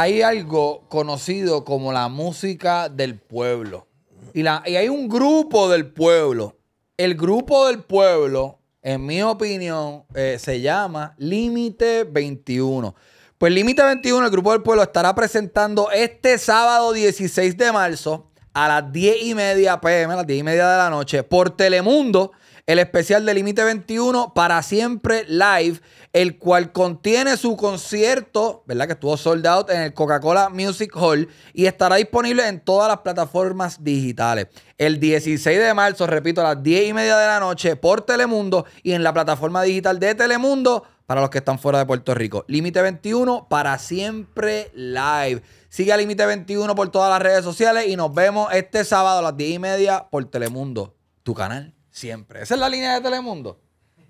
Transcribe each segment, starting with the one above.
hay algo conocido como la música del pueblo. Y, la, y hay un grupo del pueblo. El grupo del pueblo, en mi opinión, eh, se llama Límite 21. Pues Límite 21, el grupo del pueblo, estará presentando este sábado 16 de marzo a las 10 y media pm, a las 10 y media de la noche, por Telemundo el especial de Límite 21 para siempre live, el cual contiene su concierto, ¿verdad? Que estuvo sold out en el Coca-Cola Music Hall y estará disponible en todas las plataformas digitales. El 16 de marzo, repito, a las 10 y media de la noche por Telemundo y en la plataforma digital de Telemundo para los que están fuera de Puerto Rico. Límite 21 para siempre live. Sigue a Límite 21 por todas las redes sociales y nos vemos este sábado a las 10 y media por Telemundo, tu canal siempre. Esa es la línea de Telemundo.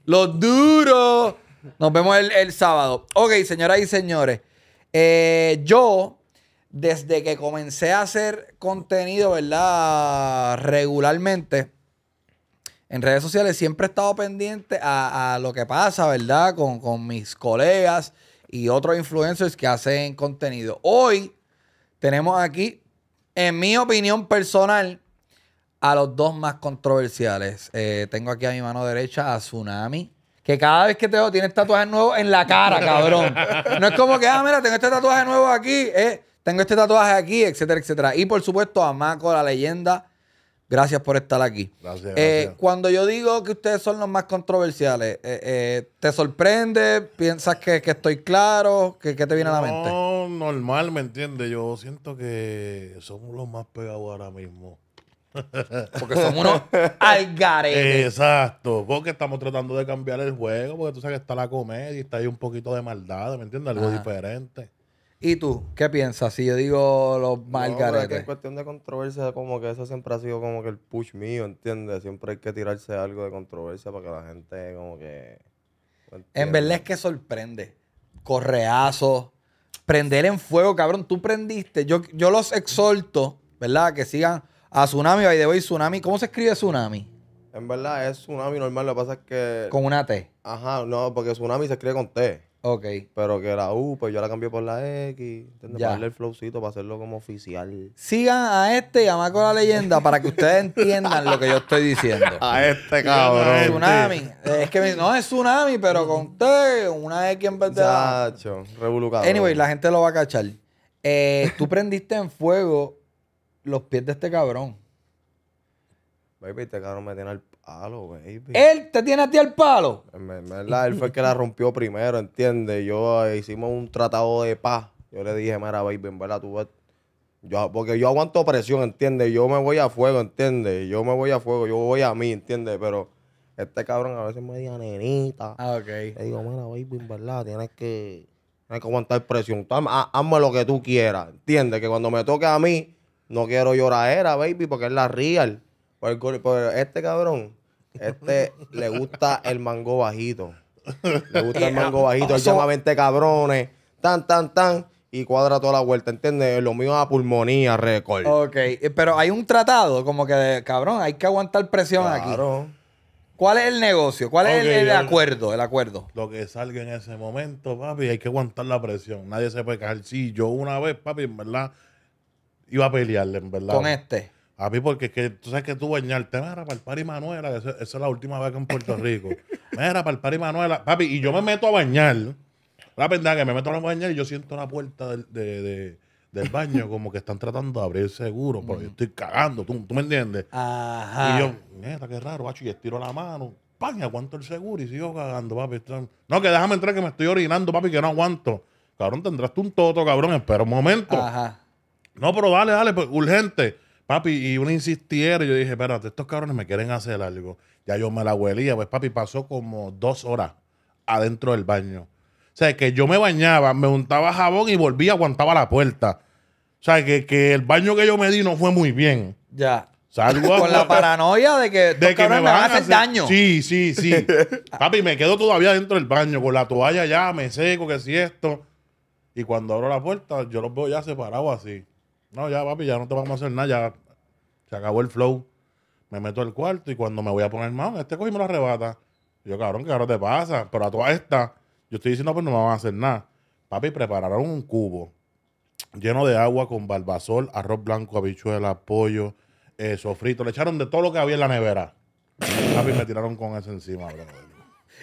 Los duros. Nos vemos el, el sábado. Ok, señoras y señores. Eh, yo, desde que comencé a hacer contenido, ¿verdad? Regularmente, en redes sociales siempre he estado pendiente a, lo que pasa, ¿verdad? Con, con, mis colegas y otros influencers que hacen contenido. Hoy tenemos aquí, en mi opinión personal, a los dos más controversiales. Eh, tengo aquí a mi mano derecha a Tsunami. Que cada vez que te veo tienes tatuajes nuevos en la cara, cabrón. No es como que, ah, mira, tengo este tatuaje nuevo aquí, eh, tengo este tatuaje aquí, etcétera, etcétera. Y por supuesto a Maco, la leyenda. Gracias por estar aquí. Eh, gracias, Cuando yo digo que ustedes son los más controversiales, eh, ¿te sorprende? ¿Piensas que, estoy claro? ¿Qué, te viene a la mente? No, normal, ¿me entiendes? Yo siento que somos los más pegados ahora mismo porque somos unos algaretes. Exacto. Porque estamos tratando de cambiar el juego, porque tú sabes que está la comedia y está ahí un poquito de maldad, ¿me entiendes? Algo diferente. ¿Y tú qué piensas? Si yo digo los malgaretes. No, cuestión de controversia, como que eso siempre ha sido como que el push mío, ¿entiendes? Siempre hay que tirarse algo de controversia para que la gente como que... En verdad es que sorprende. Correazo, prender en fuego, cabrón. Tú prendiste. Yo, yo los exhorto, ¿verdad? Que sigan a Tsunami, by the way, Tsunami. ¿Cómo se escribe Tsunami? En verdad es Tsunami normal, lo que pasa es que... Con una T. Ajá, no, porque Tsunami se escribe con T. Ok. Pero que la U, pues yo la cambié por la X. Tendré que Para darle el flowcito, para hacerlo como oficial. Sigan a este y a con la leyenda para que ustedes entiendan lo que yo estoy diciendo. a este cabrón. Este. Tsunami. Es que no es tsunami, pero con T, una X en vez de. Chacho, revolucado. Anyway, la gente lo va a cachar. Eh, tú prendiste en fuego los pies de este cabrón. Baby, este cabrón me tiene al palo, baby. ¿Él te tiene a ti al palo? En verdad, él fue el que la rompió primero, ¿entiendes? Yo eh, hicimos un tratado de paz. Yo le dije, mira, baby, en verdad, tú Yo, porque yo aguanto presión, ¿entiendes? Yo me voy a fuego, ¿entiendes? Yo me voy a fuego, yo voy a mí, ¿entiendes? Pero este cabrón a veces me dice nenita. Ah, ok. Le digo, mira, baby, en verdad, tienes que, tienes que aguantar presión. Hazme lo que tú quieras, ¿entiendes? Que cuando me toque a mí, no quiero llorar era baby, porque es la real. este cabrón, este le gusta el mango bajito. Le gusta el mango bajito. Él llama 20 cabrones. Tan, tan, tan y cuadra toda la vuelta, ¿entiendes? Lo mío es la pulmonía, récord. Ok, eh, pero hay un tratado como que, de, cabrón, hay que aguantar presión claro. ¿Cuál es el negocio? ¿Cuál es el, acuerdo? El acuerdo. Lo que salga en ese momento, papi, hay que aguantar la presión. Nadie se puede caer. si yo una vez, papi, en verdad, iba a pelearle, en verdad. Con este. A mí, porque tú sabes que tú bañarte, mira, para el par y Manuela, esa, es la última vez que en Puerto Rico. mira, para el par y Manuela, papi, y yo me meto a bañar. La verdad que me meto a bañar y yo siento la puerta del, baño como que están tratando de abrir seguro, Porque yo estoy cagando, ¿tú, me entiendes? Ajá. Y yo, neta, qué raro, bacho, y estiro la mano, paña aguanto el seguro y sigo cagando, papi. No, que déjame entrar que me estoy orinando, papi, que no aguanto. Cabrón, tendrás tú un toto, cabrón, espera un momento. Ajá. No, pero dale, dale, pues, urgente. Papi, y uno insistiera. Y yo dije, espérate, estos cabrones me quieren hacer algo. Ya yo me la huelía. Pues, papi, pasó como dos horas adentro del baño. O sea, que yo me bañaba, me untaba jabón y volvía, aguantaba la puerta. O sea, que, el baño que yo me di no fue muy bien. Ya. Salgo Con la paranoia de que, de que me, van a hacer daño. Sí, sí, sí. Papi, me quedo todavía dentro del baño con la toalla ya, me seco, que si esto. Y cuando abro la puerta, yo los veo ya separados así. No, ya, papi, ya no te vamos a hacer nada, ya se acabó el flow. Me meto al cuarto y cuando me voy a poner mano, este cogí me lo arrebata. Yo, cabrón, ¿qué ahora te pasa? Pero a toda esta, yo estoy diciendo, pues no me van a hacer nada. Papi, prepararon un cubo lleno de agua con barbasol, arroz blanco, habichuela, pollo, eh, sofrito. Le echaron de todo lo que había en la nevera. Papi, me tiraron con eso encima, bro.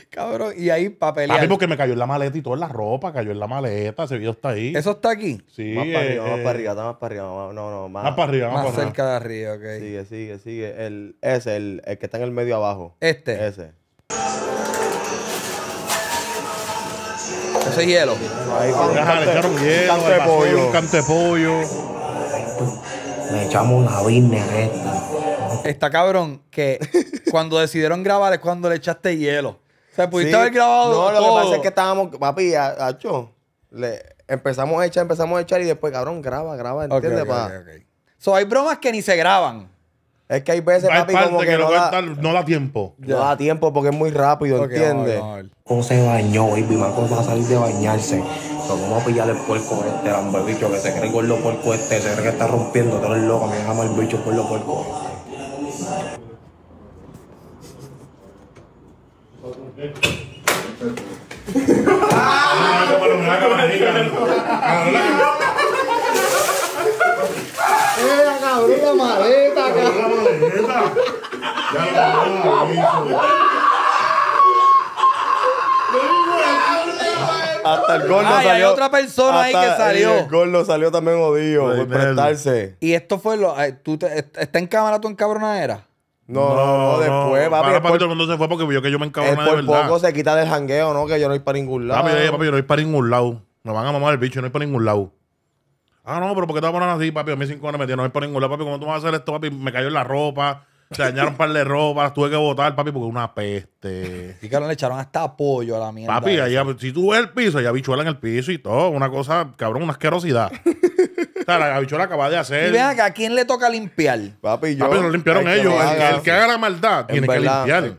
Cabrón, y ahí pelear A mí porque me cayó en la maleta y toda la ropa cayó en la maleta, ese video está ahí. ¿Eso está aquí? Sí. Más para arriba, más para eh, arriba, más para arriba. Más, no, más, para arriba, más, cerca de arriba, ok. Sigue, sigue, sigue. El, ese, el, el que está en el medio abajo. Este. Ese. Ese es hielo. Ahí, ah, le echaron hielo, un, pollo. un cante pollo. Le echamos una business esta. Está cabrón que cuando decidieron grabar es cuando le echaste hielo. Se puso el grabado. No, lo que pasa es que estábamos, papi, hacho. le empezamos a echar, empezamos a echar y después, cabrón, graba, graba, ¿entiendes? papi? okay, so, hay bromas que ni se graban. Es que hay veces, papi, como que, no, da, tiempo. No da tiempo porque es muy rápido, ¿entiendes? ¿Cómo se bañó y ¿Cómo va a salir de bañarse. ¿Cómo vamos a pillar el puerco este, el bicho que se cree el los puercos este, se cree que está rompiendo, todo el loco, me llama el bicho por puercos puercos. Ah, Hasta el salió. Hay otra persona ahí que salió. El salió también odio por prestarse. Y esto fue lo. Tú ¿Está en cámara tu encabronadera? No, no, después, papi. Ahora, todo el mundo se fue porque vio que yo me encabroné de verdad. por poco se quita del jangueo, ¿no? Que yo no voy para ningún lado. Papi, papi, yo no voy para ningún lado. Me van a mamar el bicho, yo no voy para ningún lado. Ah, no, pero ¿por qué te vas a poner así, papi? A mí cinco años me metí, no voy para ningún lado, papi. ¿Cómo tú vas a hacer esto, papi? Me cayó en la ropa. Se dañaron un par de ropas, tuve que botar, papi, porque una peste. Y cabrón, le echaron hasta apoyo a la mierda. Papi, allá, si tú ves el piso, hay habichuela en el piso y todo. Una cosa, cabrón, una asquerosidad. o sea, la habichuela acaba de hacer. Y vean acá, ¿a quién le toca limpiar? Papi, yo. Papi, lo limpiaron ellos. el, que haga la maldad tiene que limpiar.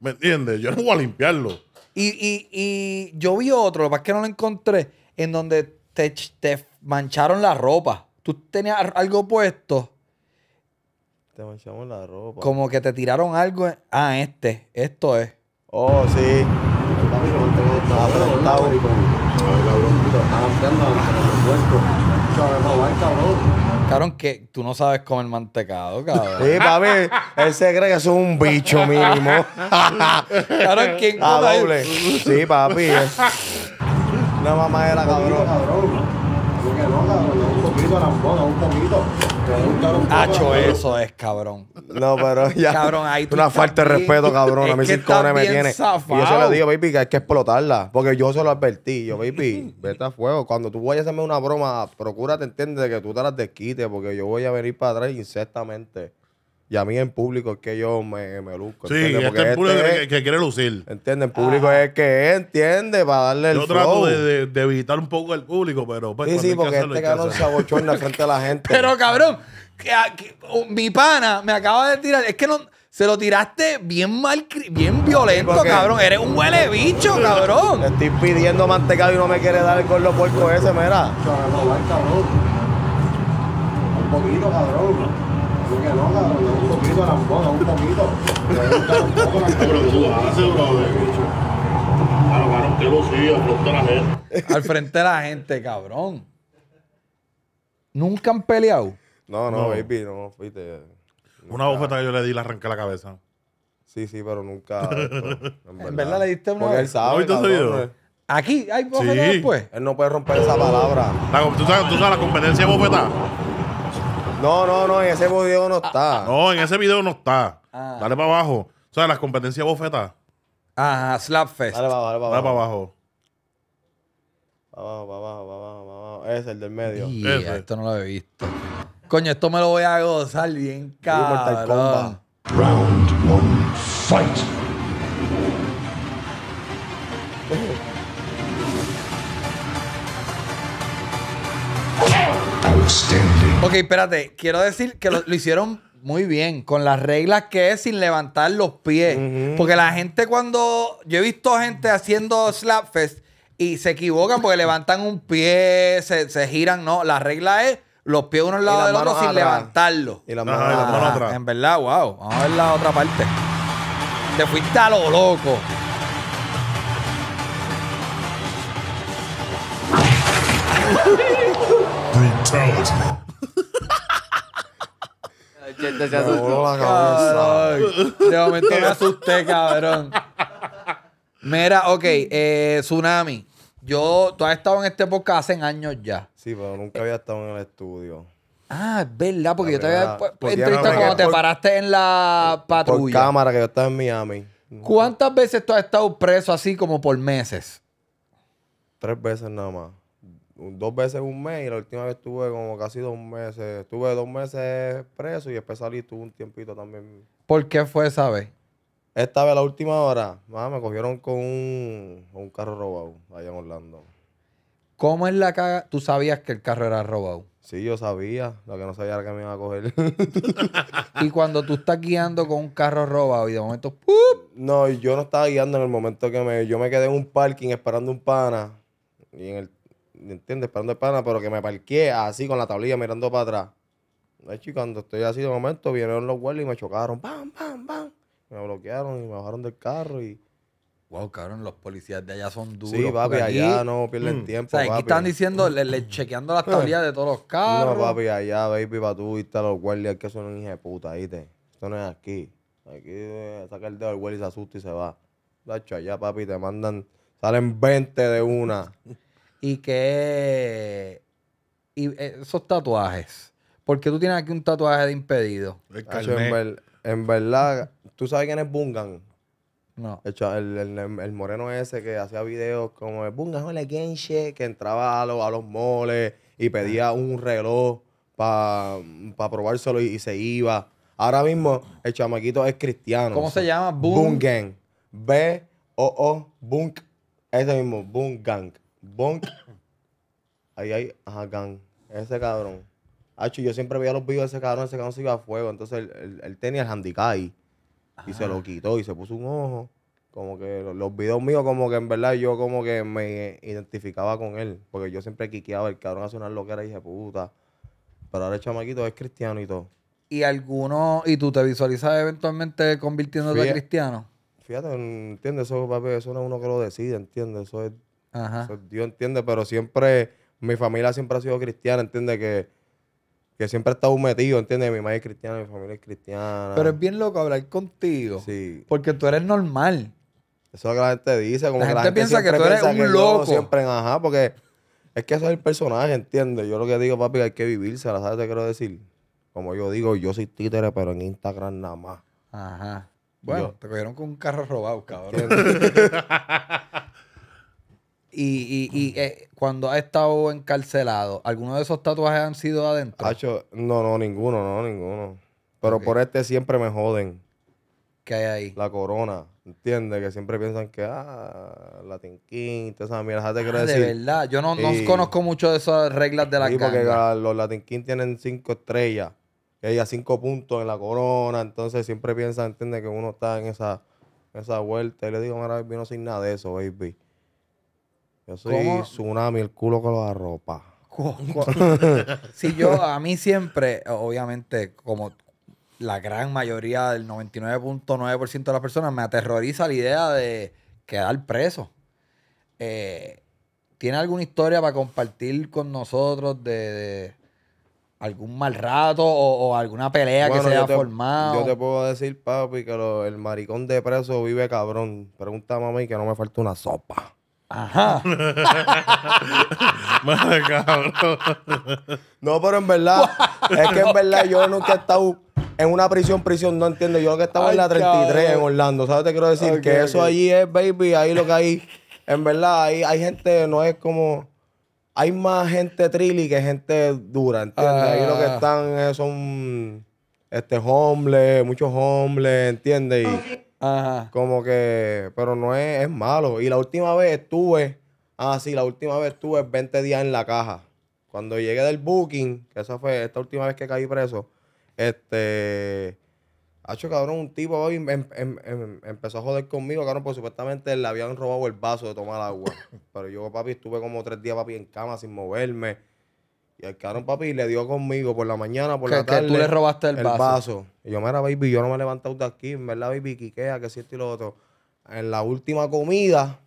¿Me entiendes? Yo no voy a limpiarlo. Y, y, yo vi otro, lo que pasa es que no lo encontré, en donde te, te mancharon la ropa. Tú tenías algo puesto te manchamos la ropa. Como que te tiraron algo. En... Ah, este. Esto es. Oh, sí. Cabrón, que tú no sabes comer mantecado, cabrón. Sí, papi, él se cree que es un bicho mínimo. cabrón, ¿quién A doble. Sí, papi. Eh. Una mamá era cabrón. cabrón. Un poquito, un poquito. Hacho, eso es cabrón. No, pero ya. Cabrón, ahí tú Una falta de respeto, cabrón. A mí icones me tiene. Y yo se lo digo, baby, que hay que explotarla. Porque yo se lo advertí. Yo, baby, vete a fuego. Cuando tú vayas a hacerme una broma, procura te entiendes que tú te las desquites. Porque yo voy a venir para atrás incestamente. Y a mí en público es que yo me, luzco. Sí, este Porque público este que, quiere lucir. ¿Entiendes? En público ah. es que entiende para darle el Yo trato de, visitar un poco el público, pero... Pues, sí, sí, porque este cabrón se la frente de la gente. Pero cabrón, ah, oh, mi pana me acaba de tirar... Es que no... Se lo tiraste bien mal, bien violento, cabrón. Eres un huele bicho, cabrón. estoy pidiendo mantecado y no me quiere dar con los puerco ese, mira. cabrón. Un poquito, cabrón al frente de la gente. cabrón. ¿Nunca han peleado? No, no, baby, no, fuiste. Una bofeta que yo le di, le arranqué la cabeza. Sí, sí, pero nunca. en, verdad. le diste una. Porque él sabe. Pues. Aquí hay bofetas pues. después. Él no puede romper esa palabra. ¿tú, sabes, ¿Tú sabes la competencia de bofetada? No, no, no, en ese video no está. Ah, no, en ese video no está. Ah. Dale para abajo. O sea, las competencias bofetas. Ajá, Slapfest. Dale para abajo, dale para abajo. para abajo. Para abajo, para abajo, abajo, Ese es el del medio. Y esto no lo he visto. Coño, esto me lo voy a gozar bien cabrón. Round one, fight. Ok, espérate. Quiero decir que lo, hicieron muy bien, con las reglas que es sin levantar los pies. Porque la gente cuando... Yo he visto gente haciendo slapfest y se equivocan porque levantan un pie, se, giran. No, la regla es los pies uno al lado del otro sin levantarlo. Y la En verdad, wow. Vamos a ver la otra parte. Te fuiste a lo loco. se asustó. la cabeza. De momento me asusté, cabrón. Mira, ok, eh, Tsunami. Yo, tú has estado en este podcast hace años ya. Sí, pero nunca había estado en el estudio. Ah, es verdad, porque yo te había verdad. Pues, cuando te paraste en la patrulla. Por cámara, que yo estaba en Miami. ¿Cuántas veces tú has estado preso así como por meses? Tres veces nada más dos veces un mes y la última vez estuve como casi dos meses. Estuve dos meses preso y después salí tuve un tiempito también. ¿Por qué fue esa vez? Esta vez, la última hora, me cogieron con un, carro robado allá en Orlando. ¿Cómo es la caga? ¿Tú sabías que el carro era robado? Sí, yo sabía. Lo que no sabía era que me iban a coger. y cuando tú estás guiando con un carro robado y de momento ¡pup! No, yo no estaba guiando en el momento que me... Yo me quedé en un parking esperando un pana. Y en el ¿entiendes? Esperando el pana, pero que me parqué así con la tablilla mirando para atrás. hecho, cuando estoy así de momento, vinieron los guardias y me chocaron. ¡Pam, pam, pam! Me bloquearon y me bajaron del carro y... Wow, cabrón, los policías de allá son duros. Sí, papi, allá no pierden mm, tiempo. O sea, aquí están diciendo, le, chequeando las tablillas de todos los carros. No, papi, allá, baby, para tú y está los guardias que son un hijo de puta, ¿viste? Esto no es aquí. Aquí eh, saca el dedo el guardia y se asusta y se va. hecho, allá, papi, te mandan, salen 20 de una. y que y eh, esos tatuajes. Porque tú tienes aquí un tatuaje de impedido. Ah, en, verdad, ¿tú sabes quién es Bungan? No. el, moreno ese que hacía videos como el Bungan Ole Genshe, que entraba a, los, moles y pedía ah. un reloj para pa probárselo y, se iba. Ahora mismo el chamaquito es cristiano. ¿Cómo se llama? Bungan. B-O-O, Bung Ese mismo, Bungang. Bonk. Ahí hay, ajá, Ese cabrón. yo siempre veía los videos de ese cabrón, ese cabrón se iba a fuego. Entonces él, tenía el handicap Y se lo quitó y se puso un ojo. Como que los, los, videos míos, como que en verdad yo como que me identificaba con él. Porque yo siempre quiqueaba, el cabrón hace una loquera y dije, puta. Pero ahora el chamaquito es cristiano y todo. ¿Y alguno, y tú te visualizas eventualmente convirtiéndote a cristiano? Fíjate, entiende eso, eso no es uno que lo decide, entiende Eso es Ajá. Dios entiende, pero siempre, mi familia siempre ha sido cristiana, entiende que, siempre ha estado metido, entiende, mi madre es cristiana, mi familia es cristiana. Pero es bien loco hablar contigo. Porque tú eres normal. Eso es lo que la gente dice. Como la, gente, piensa que tú eres un loco. Siempre ajá, porque es que eso es el personaje, entiende Yo lo que digo, papi, hay que vivirse, ¿sabes? Te quiero decir. Como yo digo, yo soy títere, pero en Instagram nada más. Ajá. Bueno, te cogieron con un carro robado, cabrón. Y, y, eh, cuando ha estado encarcelado, ¿alguno de esos tatuajes han sido adentro? no, no, ninguno, no, ninguno. Pero por este siempre me joden. ¿Qué hay ahí? La corona, ¿entiendes? Que siempre piensan que, ah, Latin King, todas esas miradas. te ah, De verdad, yo no, no conozco mucho de esas reglas de la Sí, porque los Latin King tienen cinco estrellas, que cinco puntos en la corona, entonces siempre piensan, ¿entiendes? Que uno está en esa, esa vuelta. Y le digo, mira, vino sin nada de eso, baby. Yo soy tsunami, el culo con la ropa. si yo, a mí siempre, obviamente, como la gran mayoría del 99.9% de las personas, me aterroriza la idea de quedar preso. Eh, ¿Tiene alguna historia para compartir con nosotros de, algún mal rato o, alguna pelea que se haya formado? Yo te puedo decir, papi, que el maricón de preso vive cabrón. Pregunta a mami que no me falta una sopa. Ajá. Madre cabrón. No, pero en verdad, es que en verdad yo nunca he estado en una prisión, prisión, no entiendo. Yo lo que estaba en la 33 en Orlando, ¿sabes? Te quiero decir que eso allí es, baby, ahí lo que hay. En verdad, ahí hay gente, no es como. Hay más gente trilly que gente dura, ¿entiendes? Ahí lo que ah. están eh, son. Este, homeless, muchos homeless, ¿entiendes? Y. Como que, pero no es, es malo. Y la última vez estuve, ah, sí, la última vez estuve 20 días en la caja. Cuando llegué del booking, que esa fue esta última vez que caí preso, este, hecho cabrón, un tipo em, em, em, empezó a joder conmigo, cabrón, porque supuestamente le habían robado el vaso de tomar agua. pero yo, papi, estuve como tres días, papi, en cama sin moverme y el cabrón, papi, le dio conmigo por la mañana, por la tarde. tú le robaste el, el vaso. Y yo, mira, baby, yo no me he levantado de aquí. En verdad, baby, quiquea, que si esto y lo otro. En la última comida,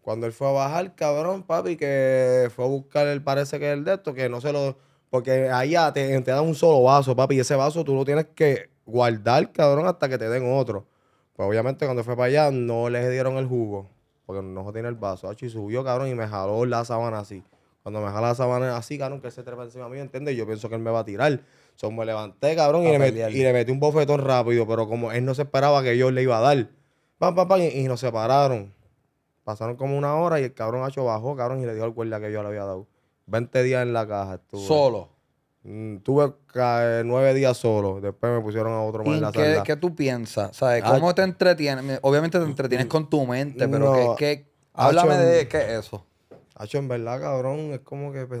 cuando él fue a bajar, cabrón, papi, que fue a buscar, el parece que es el de esto, que no se lo... Porque allá te, te dan un solo vaso, papi, y ese vaso tú lo tienes que guardar, cabrón, hasta que te den otro. Pues obviamente cuando fue para allá no le dieron el jugo, porque no tiene el vaso. Y subió, cabrón, y me jaló la sábana así. Cuando me jala la sabana así, cabrón, que se trepa encima mío, ¿entiendes? Yo pienso que él me va a tirar. Entonces me levanté, cabrón, y le, metí, un bofetón rápido, pero como él no se esperaba que yo le iba a dar, pam, pam, y, nos separaron. Pasaron como una hora y el cabrón ha hecho bajó, cabrón, y le dijo al cuerda que yo le había dado. 20 días en la caja ¿Solo? Mm, tuve eh, nueve días solo. Después me pusieron a otro más en la qué, sala. ¿Qué tú piensas? ¿Sabes? Ah, ¿Cómo te entretienes? Obviamente te entretienes mm, con tu mente, pero que ¿qué, Háblame de qué es eso en verdad, cabrón, es como que. Pues,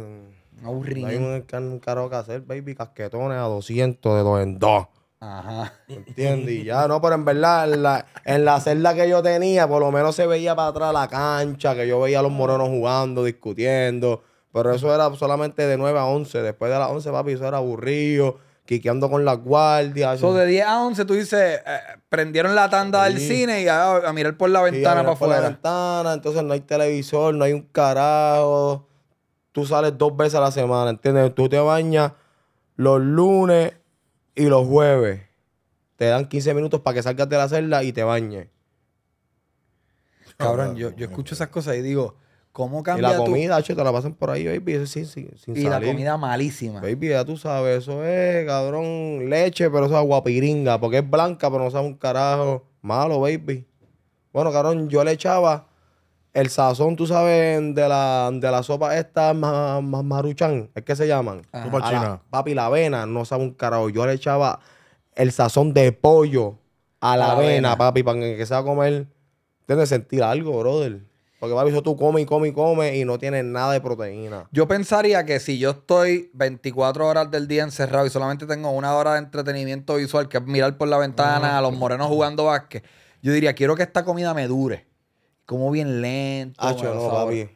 aburrido. Hay un, carro que hacer, baby, casquetones a 200 de dos en dos. Ajá. ¿Entiendes? ya, no, pero en verdad, en la, en la celda que yo tenía, por lo menos se veía para atrás la cancha, que yo veía a los moronos jugando, discutiendo. Pero eso era solamente de 9 a 11. Después de las 11, papi, eso era aburrido quiqueando con la guardias. Entonces de 10 a 11 tú dices, eh, prendieron la tanda del cine y a, mirar por la ventana para afuera. la ventana, entonces no hay televisor, no hay un carajo. Tú sales dos veces a la semana, ¿entiendes? Tú te bañas los lunes y los jueves. Te dan 15 minutos para que salgas de la celda y te bañes. Cabrón, ah, yo escucho esas cosas y digo, ¿Cómo cambia Y la comida, te la pasan por ahí, baby, sí, Y la comida malísima. Baby, ya tú sabes, eso es, cabrón, leche, pero eso es guapiringa, porque es blanca, pero no sabe un carajo. Malo, baby. Bueno, cabrón, yo le echaba el sazón, tú sabes, de la, de la sopa esta más maruchan, es que se llaman. Sopa china. papi, la avena, no sabe un carajo. Yo le echaba el sazón de pollo a la, avena, papi, para que se va a comer. Tiene que sentir algo, brother. Porque, papi, eso tú comes y comes y comes y no tienes nada de proteína. Yo pensaría que si yo estoy 24 horas del día encerrado y solamente tengo una hora de entretenimiento visual, que es mirar por la ventana a los morenos jugando básquet, yo diría, quiero que esta comida me dure. Como bien lento. Ah, no, papi.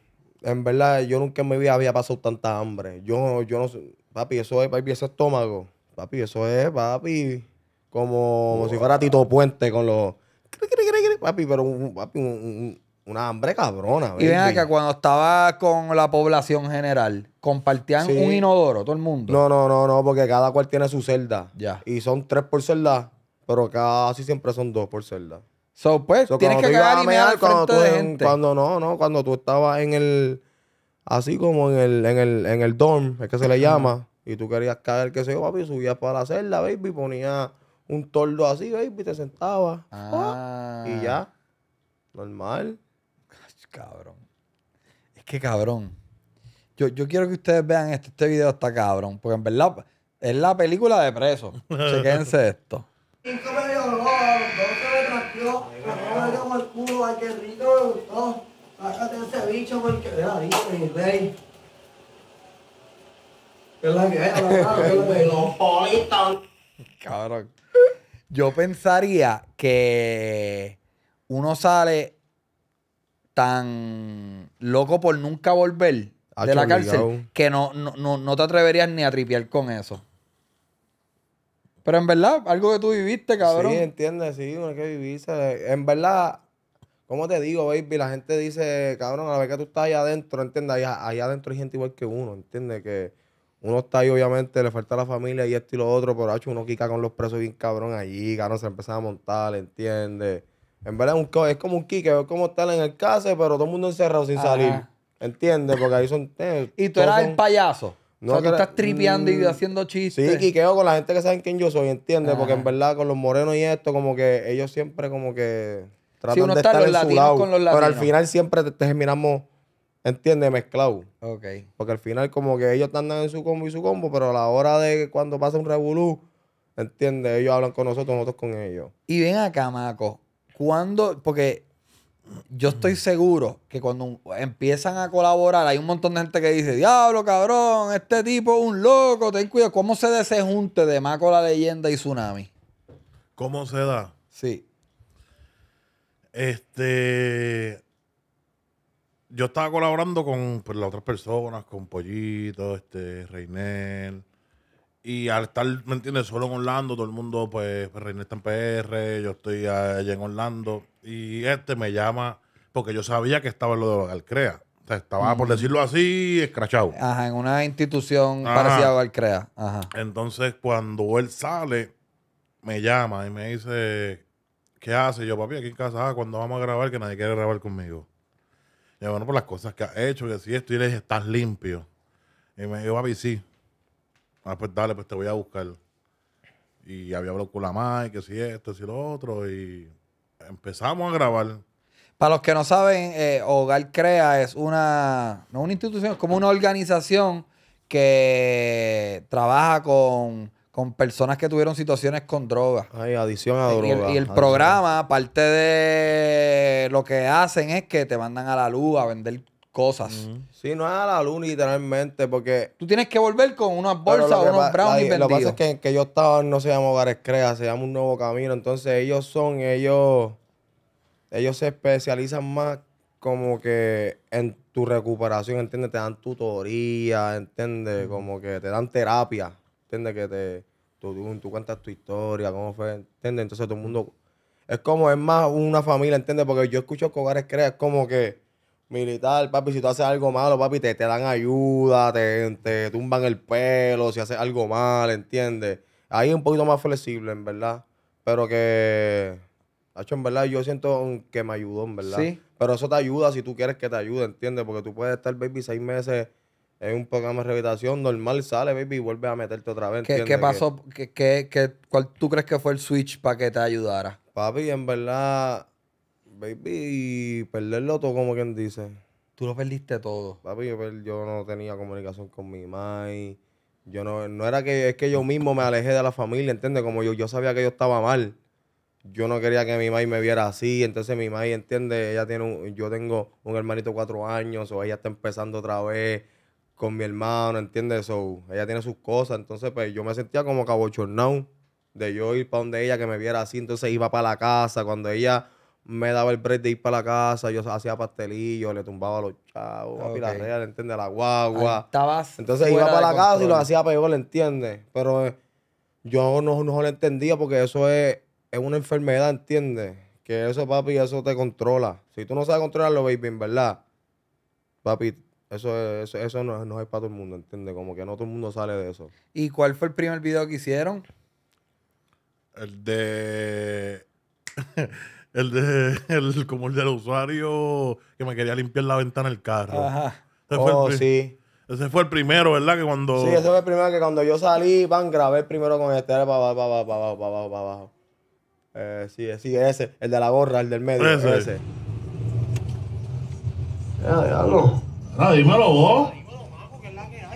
En verdad, yo nunca en mi vida había pasado tanta hambre. Yo, yo no sé. Papi, eso es, papi, ese estómago. Papi, eso es, papi. Como, si fuera Tito Puente con los. Papi, pero papi, un una hambre cabrona. Baby. Y ven que cuando estaba con la población general, ¿compartían un inodoro todo el mundo? No, no, no, no, porque cada cual tiene su celda. Ya. Y son tres por celda, pero casi siempre son dos por celda. So, pues, tienes que cagar y mear cuando tú, de gente. Cuando no, no, cuando tú estabas en el... Así como en el, en el, en el dorm, es que se le llama, y tú querías caer, qué sé yo, papi, subías para la celda, baby, ponía un tordo así, baby, te sentabas. Ah. y ya. Normal. Cabrón. Es que cabrón. Yo, yo quiero que ustedes vean este Este video está cabrón. Porque en verdad es la película de preso. Chequense esto. Cinco me loco dos se me me como el culo, ay, qué rico me gustó. Sácate ese bicho porque vea, bicho, mi rey. Es la que es, la Cabrón. Yo pensaría que uno sale tan loco por nunca volver ah, de la cárcel que no, no, te atreverías ni a tripear con eso. Pero en verdad, algo que tú viviste, cabrón. Sí, entiendes, sí, uno que viviste. En verdad, ¿cómo te digo, baby? La gente dice, cabrón, a la vez que tú estás allá adentro, ¿entiendes? Allá, adentro hay gente igual que uno, entiende Que uno está ahí, obviamente, le falta la familia y esto y lo otro, pero hecho ah, uno quica con los presos bien cabrón allí, cabrón, se empezaba a montar, ¿entiendes? En verdad es como un kike es como estar en el case, pero todo el mundo encerrado sin salir. ¿Entiendes? Porque ahí son. Eh, y tú eras el payaso. No, o sea, tú estás tripeando y mm, haciendo chistes. Sí, quiqueo con la gente que saben quién yo soy, ¿entiendes? Porque en verdad con los morenos y esto, como que ellos siempre como que tratan uno de está estar lado, con los latinos. Pero al final siempre te, terminamos, ¿entiendes? Mezclado. Ok. Porque al final como que ellos andan en su combo y su combo, pero a la hora de cuando pasa un revolú, ¿entiendes? Ellos hablan con nosotros, nosotros con ellos. Y ven acá, Maco cuando, porque yo estoy seguro que cuando empiezan a colaborar, hay un montón de gente que dice, diablo, cabrón, este tipo es un loco, ten cuidado. ¿Cómo se da ese junte de Maco la leyenda y Tsunami? ¿Cómo se da? Sí. Este. Yo estaba colaborando con pues, las otras personas, con Pollito, este, Reinel. Y al estar, ¿me entiendes? Solo en Orlando, todo el mundo, pues, Reina está en PR, yo estoy allá en Orlando. Y este me llama porque yo sabía que estaba en lo de Alcrea. O sea, estaba, por decirlo así, escrachado. Ajá, en una institución parecida a Ajá. Entonces, cuando él sale, me llama y me dice, ¿qué hace? Yo, papi, aquí en casa, ah, cuando vamos a grabar, que nadie quiere grabar conmigo. Y yo, bueno, por las cosas que has hecho, que si esto, y le estás limpio. Y me dijo, papi, sí ah, pues dale, pues te voy a buscar. Y había hablado con la madre, que si esto, si lo otro, y empezamos a grabar. Para los que no saben, eh, Hogar Crea es una, no una institución, es como una organización que trabaja con, personas que tuvieron situaciones con drogas. Ay, adicción a drogas. y, el programa, aparte de lo que hacen es que te mandan a la luz a vender cosas. Sí, no es a la luz literalmente porque... Tú tienes que volver con unas bolsas o unos brownies vendidos. Lo que pasa es que, yo estaba, no se llama Hogares Crea, se llama Un Nuevo Camino. Entonces ellos son, ellos... Ellos se especializan más como que en tu recuperación, ¿entiendes? Te dan tutoría, ¿entiendes? Como que te dan terapia, ¿entiendes? Que te... Tú, tú cuentas tu historia, cómo fue, ¿entiendes? Entonces todo el mundo... Es como, es más una familia, ¿entiendes? Porque yo escucho que Hogares Crea, es como que Militar, papi, si tú haces algo malo, papi, te, te dan ayuda, te, tumban el pelo, si haces algo mal, ¿entiendes? Ahí es un poquito más flexible, en verdad. Pero que, hecho, en verdad, yo siento que me ayudó, en verdad. Sí. Pero eso te ayuda si tú quieres que te ayude, ¿entiendes? Porque tú puedes estar, baby, seis meses en un programa de rehabilitación normal, sale, baby, y vuelve a meterte otra vez. ¿Qué, ¿qué pasó? ¿Qué, qué, qué, cuál tú crees que fue el switch para que te ayudara? Papi, en verdad, baby, y perderlo todo, como quien dice. Tú lo perdiste todo. Papi, yo, no tenía comunicación con mi y Yo no, no era que, es que yo mismo me alejé de la familia, ¿entiendes? Como yo, yo sabía que yo estaba mal. Yo no quería que mi mamá me viera así. Entonces mi mamá ¿entiendes? Ella tiene un, yo tengo un hermanito de cuatro años, o ella está empezando otra vez con mi hermano, ¿entiendes? eso ella tiene sus cosas. Entonces, pues yo me sentía como cabochornado de yo ir para donde ella que me viera así. Entonces iba para la casa. Cuando ella me daba el break de ir para la casa, yo hacía pastelillos, le tumbaba los chavos, papi, a Pilarrea, le entiende, la guagua. Ah, Entonces iba para la casa y lo hacía peor, le entiende. Pero eh, yo no, no lo entendía porque eso es, una enfermedad, ¿entiendes? Que eso, papi, eso te controla. Si tú no sabes controlarlo, baby, en verdad, papi, eso, eso, eso no, no, es para todo el mundo, ¿entiendes? Como que no todo el mundo sale de eso. ¿Y cuál fue el primer video que hicieron? El de... el de el, como el del usuario que me quería limpiar la ventana del carro. Ajá. Ese fue el oh, sí. Ese fue el primero, ¿verdad? Que cuando... Sí, ese fue el primero que cuando yo salí, van, grabé el primero con este, para abajo, para abajo, para abajo, para abajo, Eh, sí, eh, sí, ese, el de la gorra, el del medio, ese. ese. Ya, diablo. Ah, dímelo vos.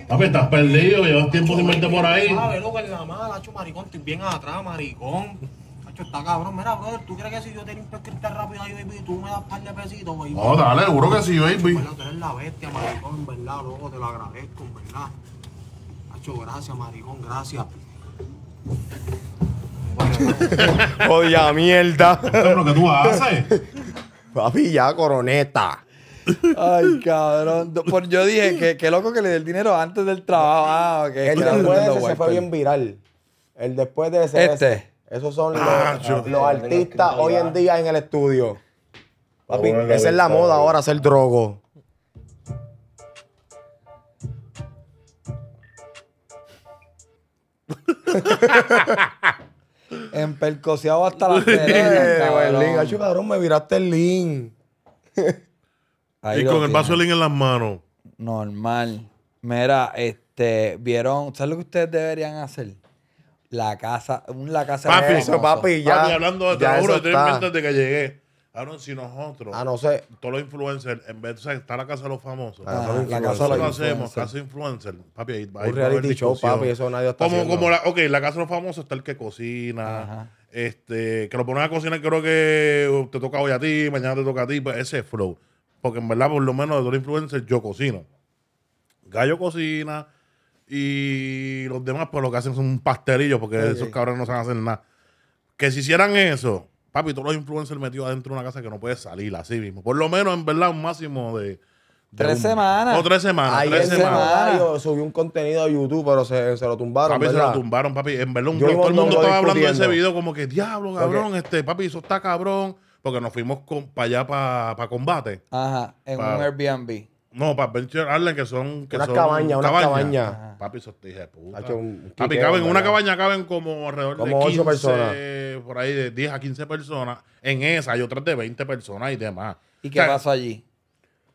Papi, estás perdido, llevas tiempo sin verte por ahí. Ah, loco, la mala, hecho maricón, estoy bien atrás, maricón está cabrón. Mira, brother, ¿tú crees que si yo te limpio el cristal rápido ahí, UAB, tú me das par de pesitos, güey? No, dale, juro que sí, UAB. Tú eres la bestia, maricón, en verdad, loco, te lo agradezco, en verdad. Hacho, gracias, maricón, gracias. Odia mierda. ¿Pero ¿Qué tú haces? Papi, ya coroneta. Ay, cabrón. Por, yo dije que, loco que le dé el dinero antes del trabajo. Ah, El después de ese se fue bien viral. El después de ese. Este. Esos son los, ah, artistas hoy en día en el estudio. esa es la moda ahora, hacer drogo. en hasta la tele. cabrón, me viraste el link. y con el vaso de link en las manos. Normal. Mira, este, vieron, ¿sabes lo que ustedes deberían hacer? La casa, la casa Papi, de famosos, papi, ya. hablando de te de tres inventando desde que llegué. Ahora, si nosotros, ah, no sé. todos los influencers, en vez de estar la casa de los famosos, ah, la, casa de los hacemos, casa influencer, papi, ahí, un reality show, papi, eso nadie está como, haciendo. Como la, ok, la casa de los famosos está el que cocina, este, que lo ponen a cocinar, creo que te toca hoy a ti, mañana te toca a ti, pues ese flow. Porque en verdad, por lo menos de todos los influencers, yo cocino. Gallo cocina, y los demás, pues lo que hacen son un pastelillo, porque esos cabrones no saben hacer nada. Que si hicieran eso, papi, todos los influencers metidos adentro de una casa que no puede salir así mismo. Por lo menos, en verdad, un máximo de. tres semanas. o tres semanas. ahí tres semanas. Yo subí un contenido a YouTube, pero se, se lo tumbaron. Papi, se lo tumbaron, papi. En verdad, todo el mundo estaba hablando de ese video como que, diablo, cabrón, este, papi, eso está cabrón. Porque nos fuimos para allá, para, combate. Ajá, en un Airbnb. No, para Adventure que son. Que unas son cabañas, ah. Papi, eso te puta. Papi, caben, en una cabaña caben como alrededor de 15 personas. Por ahí de 10 a 15 personas. En esa hay otras de 20 personas y demás. ¿Y qué pasó allí?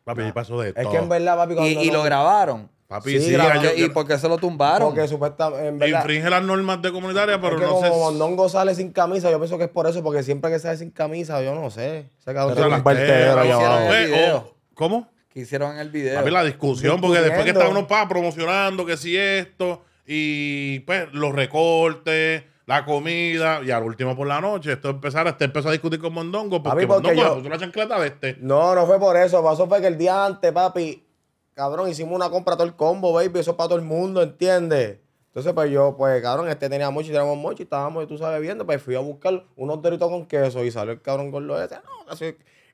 Papi, pasó de esto. todo. Es que en verdad, papi. Cuando y, lo grabaron. Papi, sí, ¿Y por qué se lo tumbaron? Porque supuestamente. Infringe las normas de comunitaria, pero no como sé. Como Mondongo sale sin camisa, yo pienso que es por eso, porque siempre que sale sin camisa, yo no sé. Se quedó un vertedero allá ¿Cómo? hicieron el video. ver la discusión, porque después que está uno pa, promocionando que si esto, y pues los recortes, la comida, y al último por la noche, esto empezar, este empezó a discutir con Mondongo, porque, Mondongo yo... puso una chancleta de este. No, no fue por eso, pasó fue que el día antes, papi, cabrón, hicimos una compra todo el combo, baby, eso para todo el mundo, ¿entiendes? Entonces, pues yo, pues, cabrón, este tenía mucho y teníamos mucho y estábamos, tú sabes, viendo, pues fui a buscar unos doritos con queso y salió el cabrón con lo ese. Ah, no,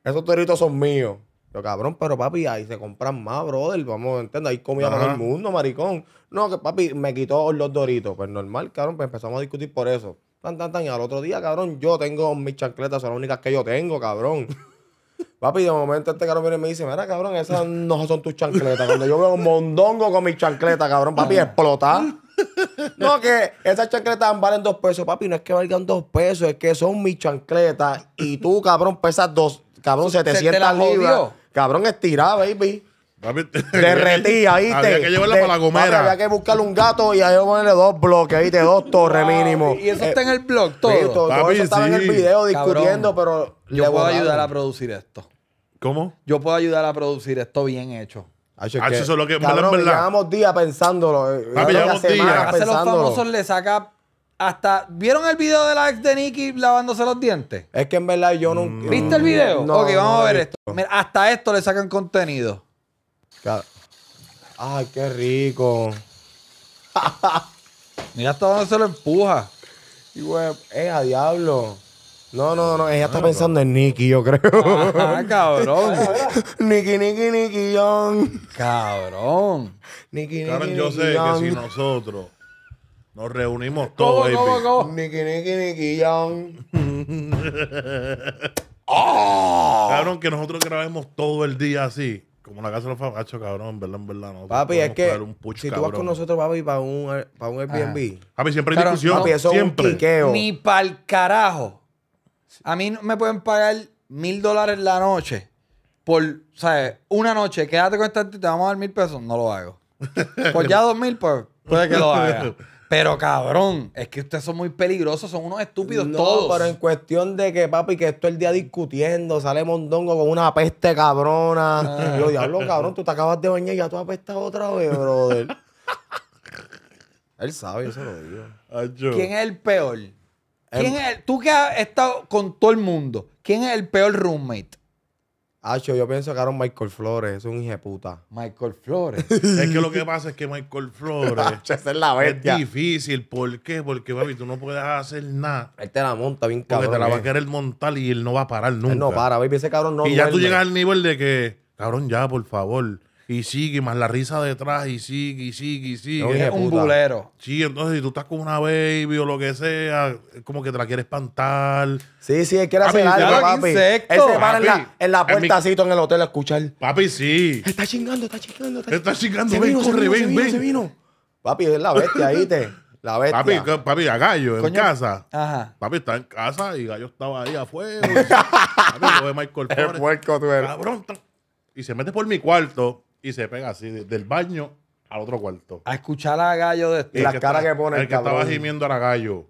esos doritos son míos. Yo, cabrón, pero papi, ahí se compran más, brother. Vamos, entiendo ahí comida el mundo, maricón. No, que papi me quitó los doritos. Pues normal, cabrón, pues empezamos a discutir por eso. Tan, tan, tan. Y al otro día, cabrón, yo tengo mis chancletas, son las únicas que yo tengo, cabrón. Papi, de momento este cabrón viene y me dice, mira, cabrón, esas no son tus chancletas. Cuando yo veo un mondongo con mis chancletas, cabrón, papi, explota. No, que esas chancletas valen dos pesos, papi. No es que valgan dos pesos, es que son mis chancletas. Y tú, cabrón, pesas dos, cabrón, 700 libras. Cabrón, estirá, baby. Derretía, ahí Había que llevarla para la gomera. Había que buscarle un gato y ahí ponerle dos bloques, ahí te dos torres mínimo. Y eso eh, está en el blog todo. todo, eso estaba en el video discutiendo, pero. Yo puedo ayudar a producir esto. ¿Cómo? Yo puedo ayudar a producir esto bien hecho. Ah, ah, que, eso es lo que cabrón, llevamos días pensándolo. Eh, llevamos días. Hace los famosos le saca hasta, ¿vieron el video de la ex de Nicky lavándose los dientes? Es que en verdad yo mm, nunca. ¿Viste el video? ok, vamos a ver esto. Mira, hasta esto le sacan contenido. Claro. Ay, qué rico. Mira hasta dónde se lo empuja. Y wey, eh, a diablo. No, no, no, ella está pensando en Nicky, yo creo. Ah, cabrón. Nicky, Nicky, Nicky Young. Cabrón. Nicky, Nicky, Claro, yo sé que si nosotros nos reunimos todos, baby. ¿Cómo, cómo? Niki, niki, niki, ¡Oh! Cabrón, que nosotros grabemos todo el día así. Como la casa de los famachos, cabrón, en verdad, en verdad. No, papi, es que si tú vas con nosotros, papi, para un, para un ah. Airbnb. Papi, siempre hay discusión. Papi, eso siempre. Un Ni pa'l carajo. A mí no me pueden pagar mil dólares la noche por, ¿sabes? Una noche, quédate con esta y te vamos a dar mil pesos. No lo hago. Por pues ya dos mil, pues puede que lo haga. Pero cabrón, es que ustedes son muy peligrosos, son unos estúpidos no, pero en cuestión de que, papi, que estoy el día discutiendo, sale Mondongo con una peste cabrona. Ah. Yo, diablo, cabrón, tú te acabas de bañar y ya tú apestas otra vez, brother. Él sabe, lo digo. ¿Quién es el peor? ¿Quién Es tú que has estado con todo el mundo, ¿quién es el peor roommate? Acho, yo pienso que era Michael Flores, es un puta. Michael Flores. es que lo que pasa es que Michael Flores. es la bestia. Es difícil. ¿Por qué? Porque, baby, tú no puedes hacer nada. Él te la monta bien cabrón. Porque te la va a eh. querer montar y él no va a parar nunca. Él no para, baby. Ese cabrón no. Y ya tú llegas al nivel de que, cabrón, ya, por favor y sigue, más la risa detrás, y sigue, y sigue, y sigue. es un bulero. Sí, entonces si tú estás con una baby o lo que sea, como que te la quieres espantar. Sí, sí, él quiere hacer algo, papi. Insecto. Él se para en la, puertacito en, el hotel a escuchar. Papi, sí. Está chingando, está chingando. Está, está chingando, ven, vino, corre, se vino, ven, se vino, Papi, es la bestia, te... La bestia. Papi, papi, a Gallo en casa. Ajá. Papi está en casa y Gallo estaba ahí afuera. papi, lo de Michael Flores. El puerco, tú Cabrón, y se mete por mi cuarto y se pega así, del baño al otro cuarto. A escuchar a Gallo de El cara que pone el, El que estaba gimiendo era gallo.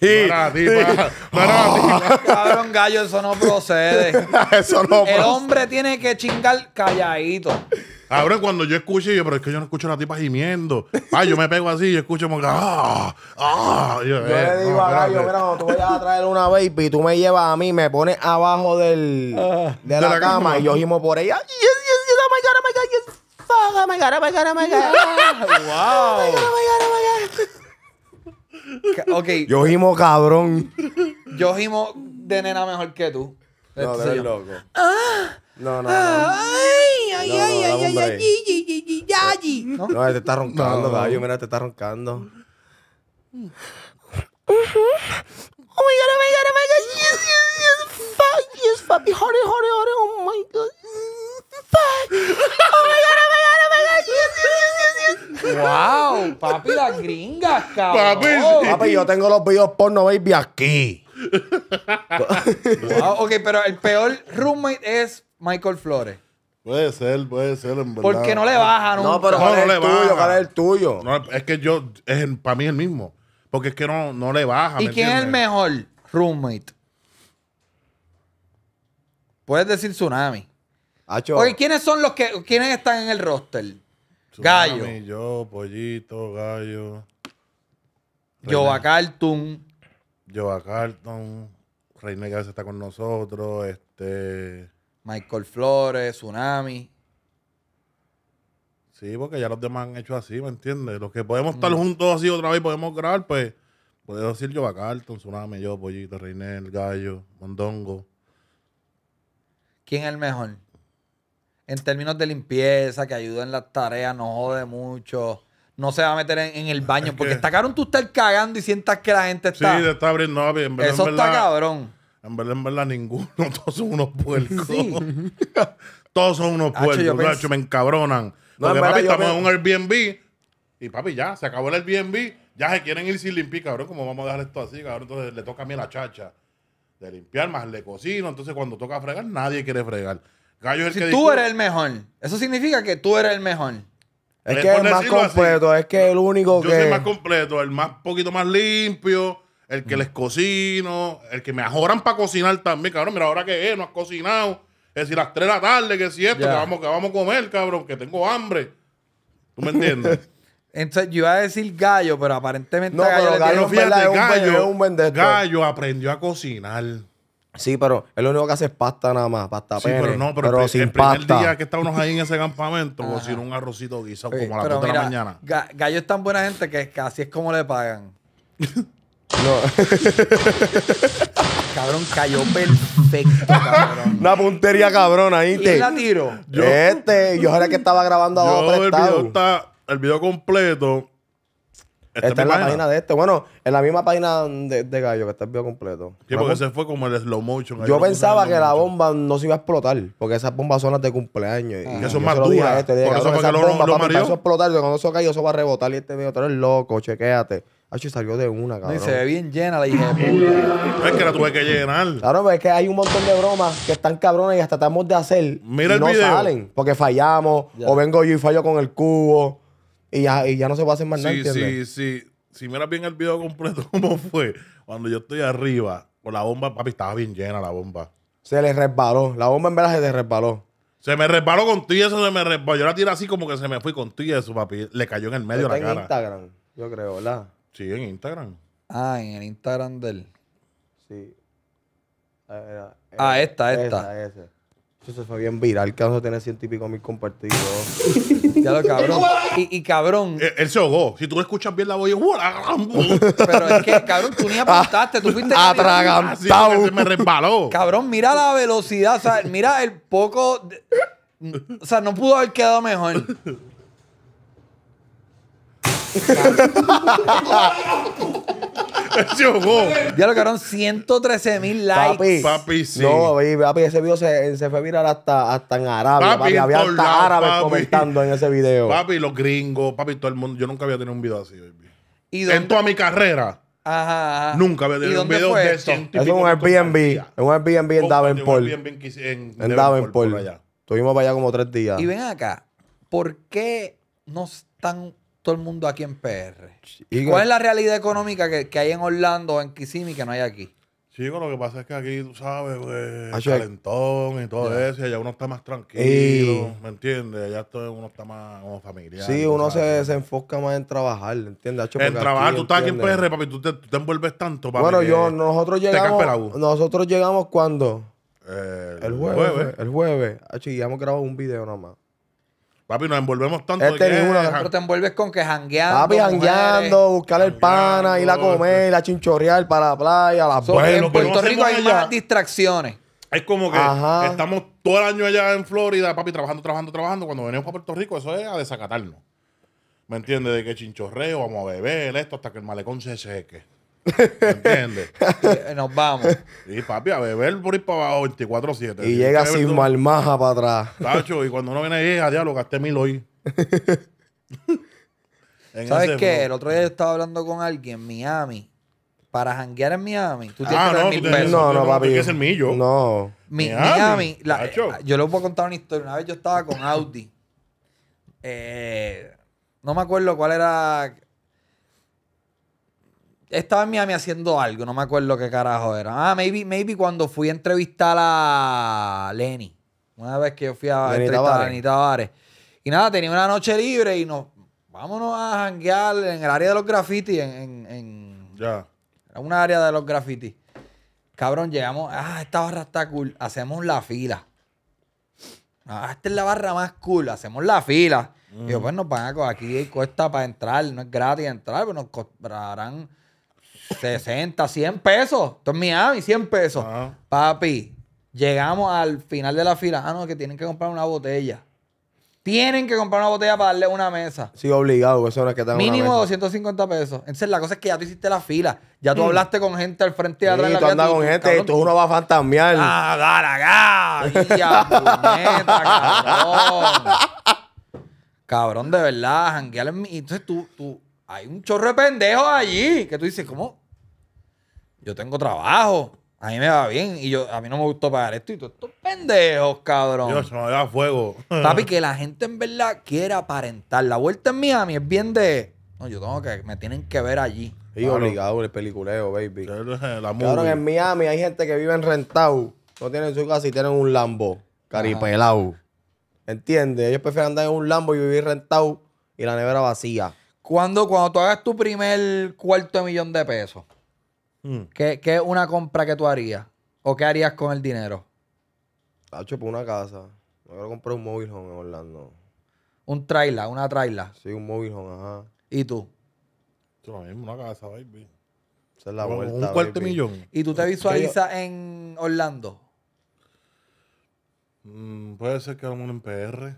y Para ti, Cabrón, Gallo, eso no procede. Eso no El hombre tiene que chingar calladito. Ahora cuando yo escucho yo, pero es que yo no escucho a la tipa gimiendo. Ah, yo me pego así, y escucho como que, ah, ah. Yo le eh, digo a Gallo, pero mira, tú vayas a traer una baby, tú me llevas a mí, me pones abajo del, ah, de, la, cama, y yo gimo por ella oh my god, oh my god, yes, fuck, oh my god, oh my god, oh my god. wow. Oh my god, oh my god, oh my god. Ok, Yo gimo cabrón. yo gimo de nena mejor que tú. No, Este, eres loco. Ah. No, no, no. Ay, ay, ay, ay, ay, ay, ¿No? te está roncando, ay, Mira, te está roncando. Oh my god, oh my god, oh my god, yes, fuck, yes, ay, Oh oh my god. Wow, papi, las gringas, cabrón. Papi, Papi, yo tengo los videos porno, baby, aquí. Wow, ok, pero el peor roommate es Michael Flores. Puede ser, puede ser, en verdad. Porque no le bajan No, pero ¿cuál no es el tuyo? es tuyo? No, es que yo, es para mí es el mismo. Porque es que no, no le baja. ¿Y quién es el mejor roommate? Puedes decir tsunami. Oye, ¿quiénes son los que quiénes están en el roster? gallo. Yo, Pollito, Gallo. Joa Carlton. Joa Carlton. Reina veces está con nosotros. Este. Michael Flores, Tsunami. Sí, porque ya los demás han hecho así, ¿me entiendes? Los que podemos estar mm. juntos así otra vez, podemos grabar, pues. Puedo decir Joa Carlton, Tsunami, yo, Pollito, Reinel, Gallo, Mondongo. ¿Quién es el mejor? en términos de limpieza, que ayuda en las tareas, no jode mucho. No se va a meter en, el baño. porque está cabrón tú estar cagando y sientas que la gente está. Sí, está abriendo. en verdad, Eso está cabrón. En verdad, en verdad, ninguno. Todos son unos puercos. Todos son unos Hacho, puercos, me encabronan. porque, papi, estamos en un Airbnb. Y papi, ya, se acabó el Airbnb. Ya se quieren ir sin limpiar, cabrón. ¿Cómo vamos a dejar esto así, cabrón? Entonces le toca a mí la chacha de limpiar, más le cocino. Entonces cuando toca fregar, nadie quiere fregar. Gallo tú eres el mejor, eso significa que tú eres el mejor. Es que es más completo, es que el único que. Yo soy más completo, el más poquito más limpio, el que mm. les cocino, el que me ajoran para cocinar también, cabrón. Mira, ahora que es, no has cocinado. Es decir, las 3 de la tarde, que es cierto, que, vamos, que vamos a comer, cabrón, que tengo hambre. ¿Tú me entiendes? Entonces, yo iba a decir gallo, pero aparentemente gallo, gallo, un, gallo, gallo aprendió a cocinar. Sí, pero él lo único que hace es pasta nada más, pasta sí, pero no, pero, el, el primer día que estábamos ahí en ese campamento, o sin un arrocito guisado como a las otra de la mañana. Gallo es tan buena gente que casi es como le pagan. no. cabrón, cayó perfecto, cabrón. Una puntería cabrón ahí. Te... ¿Y la tiro? Yo, este, yo era que estaba grabando ahora. El video, está, el video completo esta, en la página. de este. Bueno, en la misma página de, Gallo, que está el video completo. Sí, porque se fue como el slow motion. Yo pensaba que la bomba no se iba a explotar, porque esas bombas son las de cumpleaños. Ah. Este, eso Y más duras. por eso que bomba, eso explotar, cuando eso cayó, eso va a rebotar y este video, tú eres loco, chequéate. Hacho, salió de una, cabrón. y se ve bien llena la hija Es que la tuve que llenar. Claro, pero es que hay un montón de bromas que están cabrones y hasta tratamos de hacer. Mira el no video. salen porque fallamos. O vengo yo y fallo con el cubo. Y ya, ya no se va a hacer más nada, sí, Sí, sí. Si miras bien el video completo, ¿cómo fue? Cuando yo estoy arriba, con la bomba, papi, estaba bien llena la bomba. Se le resbaló. La bomba en verdad se le resbaló. Se me resbaló con ti eso, se me resbaló. Yo la tiré así como que se me fui con ti eso, papi. Le cayó en el medio Está la en Instagram, yo creo, ¿verdad? Sí, en Instagram. Ah, en el Instagram del. Sí. ah, ah esta, esta. Esa, Eso se fue bien viral, que eso tiene ciento y pico mil compartidos. Y, cabrón. Eh, él, se ahogó. Si tú escuchas bien la voz, yo, Pero es que, cabrón, tú ni ah, apuntaste. Tú fuiste. Ah, atragantado. se me resbaló. Cabrón, mira la velocidad. O sea, mira el poco. O sea, no pudo haber quedado mejor. Ya lo lograron 113 mil likes. Papi, sí. No, papi, ese video se, se fue viral hasta, hasta en árabe había hasta árabe árabes comentando en ese video. Papi, los gringos, papi, todo el mundo. Yo nunca había tenido un video así, baby. En toda mi carrera. Nunca había tenido un video de eso. Es un Airbnb. un Airbnb en Davenport. Estuvimos para allá como tres días. Y ven acá, ¿por qué no están todo el mundo aquí en PR. ¿Cuál es la realidad económica que, que hay en Orlando o en Kissimmee que no hay aquí? Chico, lo que pasa es que aquí, tú sabes, pues, calentón y todo eso, y allá uno está más tranquilo, ¿me entiendes? Allá todo, uno está más como familiar. Sí, uno se, se, enfoca más en trabajar, ¿entiendes? en trabajar, tú estás aquí en PR, papi, tú te, te envuelves tanto, papi, Bueno, yo, nosotros llegamos, nosotros llegamos cuando... Eh, el, jueves, el jueves, el y hemos grabado un video nomás. Papi, nos envolvemos tanto. Este te envuelves con que jangueando. Papi, jangueando, buscar el pana, ir a este. comer, la a chinchorrear para la playa, la En pues, Puerto Rico hay más distracciones. Es como que estamos todo el año allá en Florida, papi, trabajando, trabajando, trabajando. Cuando venimos a Puerto Rico, eso es a desacatarnos. ¿Me entiendes? De que chinchorreo, vamos a beber, esto, hasta que el malecón se seque. ¿Entiendes? Nos vamos. Y papi, a beber por ir para abajo 24-7. Y, llega sin malmaja para atrás. Tacho, y cuando uno viene ahí, a diálogo, gasté mil hoy. ¿Sabes qué? El otro día yo estaba hablando con alguien en Miami. Para janguear en Miami, tú tienes ah, que no, mil pesos. no, no, papi. Tienes el millo. No. Miami. yo les voy a contar una historia. Una vez yo estaba con Audi. Eh, no me acuerdo cuál era estaba en Miami haciendo algo, no me acuerdo qué carajo era. Ah, maybe, maybe cuando fui a entrevistar a Lenny. Una vez que yo fui a entrevistar a Lenny Tavares. Y nada, tenía una noche libre y nos vámonos a janguear en el área de los graffiti. En, en, ya. Era una área de los graffiti. Cabrón, llegamos. Ah, esta barra está cool. Hacemos la fila. Ah, esta es la barra más cool. Hacemos la fila. Y yo, mm. pues nos van a aquí cuesta para entrar. No es gratis entrar, pero pues, nos cobrarán 60, 100 pesos. Esto es Miami, 100 pesos. Ah. Papi, llegamos al final de la fila. Ah, no, que tienen que comprar una botella. Tienen que comprar una botella para darle una mesa. Sí, obligado, eso que están Mínimo 250 pesos. Entonces, la cosa es que ya tú hiciste la fila. Ya tú mm. hablaste con gente al frente y atrás. Sí, tú andas con gente y tú uno va a fantasmear. ¡Ah, garagá. cabrón! Cabrón, de verdad, Entonces, tú, tú... Hay un chorro de pendejos allí que tú dices, ¿cómo? yo tengo trabajo, a mí me va bien y yo a mí no me gustó pagar esto y todos estos pendejos, cabrón. Dios, me da fuego. Papi, que la gente en verdad quiere aparentar. La vuelta en Miami es bien de... No, yo tengo que... Me tienen que ver allí. Y obligado el peliculeo, baby. La en Miami hay gente que vive en rentado, no tienen su casa y tienen un Lambo, caripelado. ¿Entiendes? Ellos prefieren andar en un Lambo y vivir rentado y la nevera vacía. ¿Cuándo, cuando tú hagas tu primer cuarto de millón de pesos, Mm. ¿Qué, ¿Qué es una compra que tú harías? ¿O qué harías con el dinero? hecho por pues una casa. Me quiero comprar un móvil home en Orlando. Un trailer, una trailer. Sí, un móvil home, ajá. ¿Y tú? Tú mismo, una casa, baby. un cuarto de millón. ¿Y tú te visualizas en Orlando? Mm, puede ser que haga un PR.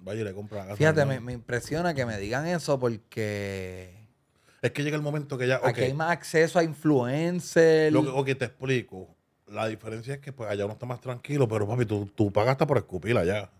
Vaya y le compra la casa. Fíjate, me impresiona que me digan eso porque es que llega el momento que ya. Okay, Aquí hay más acceso a influencers. Lo que, te explico. La diferencia es que pues, allá uno está más tranquilo, pero papi, tú, tú pagas hasta por escupir allá.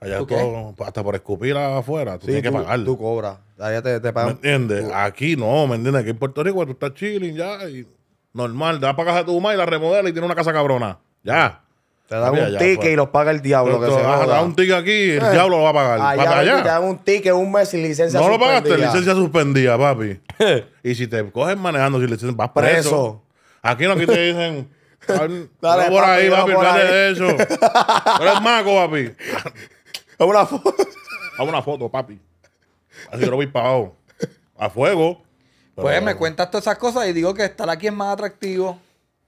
Allá ¿Tú todo, hasta por escupir afuera, tú tienes que pagar. Tú cobras. Allá te, te pagan. ¿Me entiendes? Aquí no, ¿me entiendes? Aquí en Puerto Rico tú estás chilling ya y normal. Da para pagar a tu mamá y la remodela y tiene una casa cabrona. Ya. Te dan ah, un ticket pues. y los paga el diablo. se te a dan un ticket aquí y el eh, diablo lo va a pagar. Te dan un ticket, un mes sin licencia. No lo pagaste, licencia suspendida, papi. Eh. y si te cogen manejando sin licencia, vas preso. Aquí no, aquí te dicen. Dale, por ahí, papi, dale de eso. Pero eres mago, papi. Hago una foto. Haz una foto, papi. Así lo vi pagado. A fuego. Pues me cuentas todas esas cosas y digo que estar aquí es más atractivo.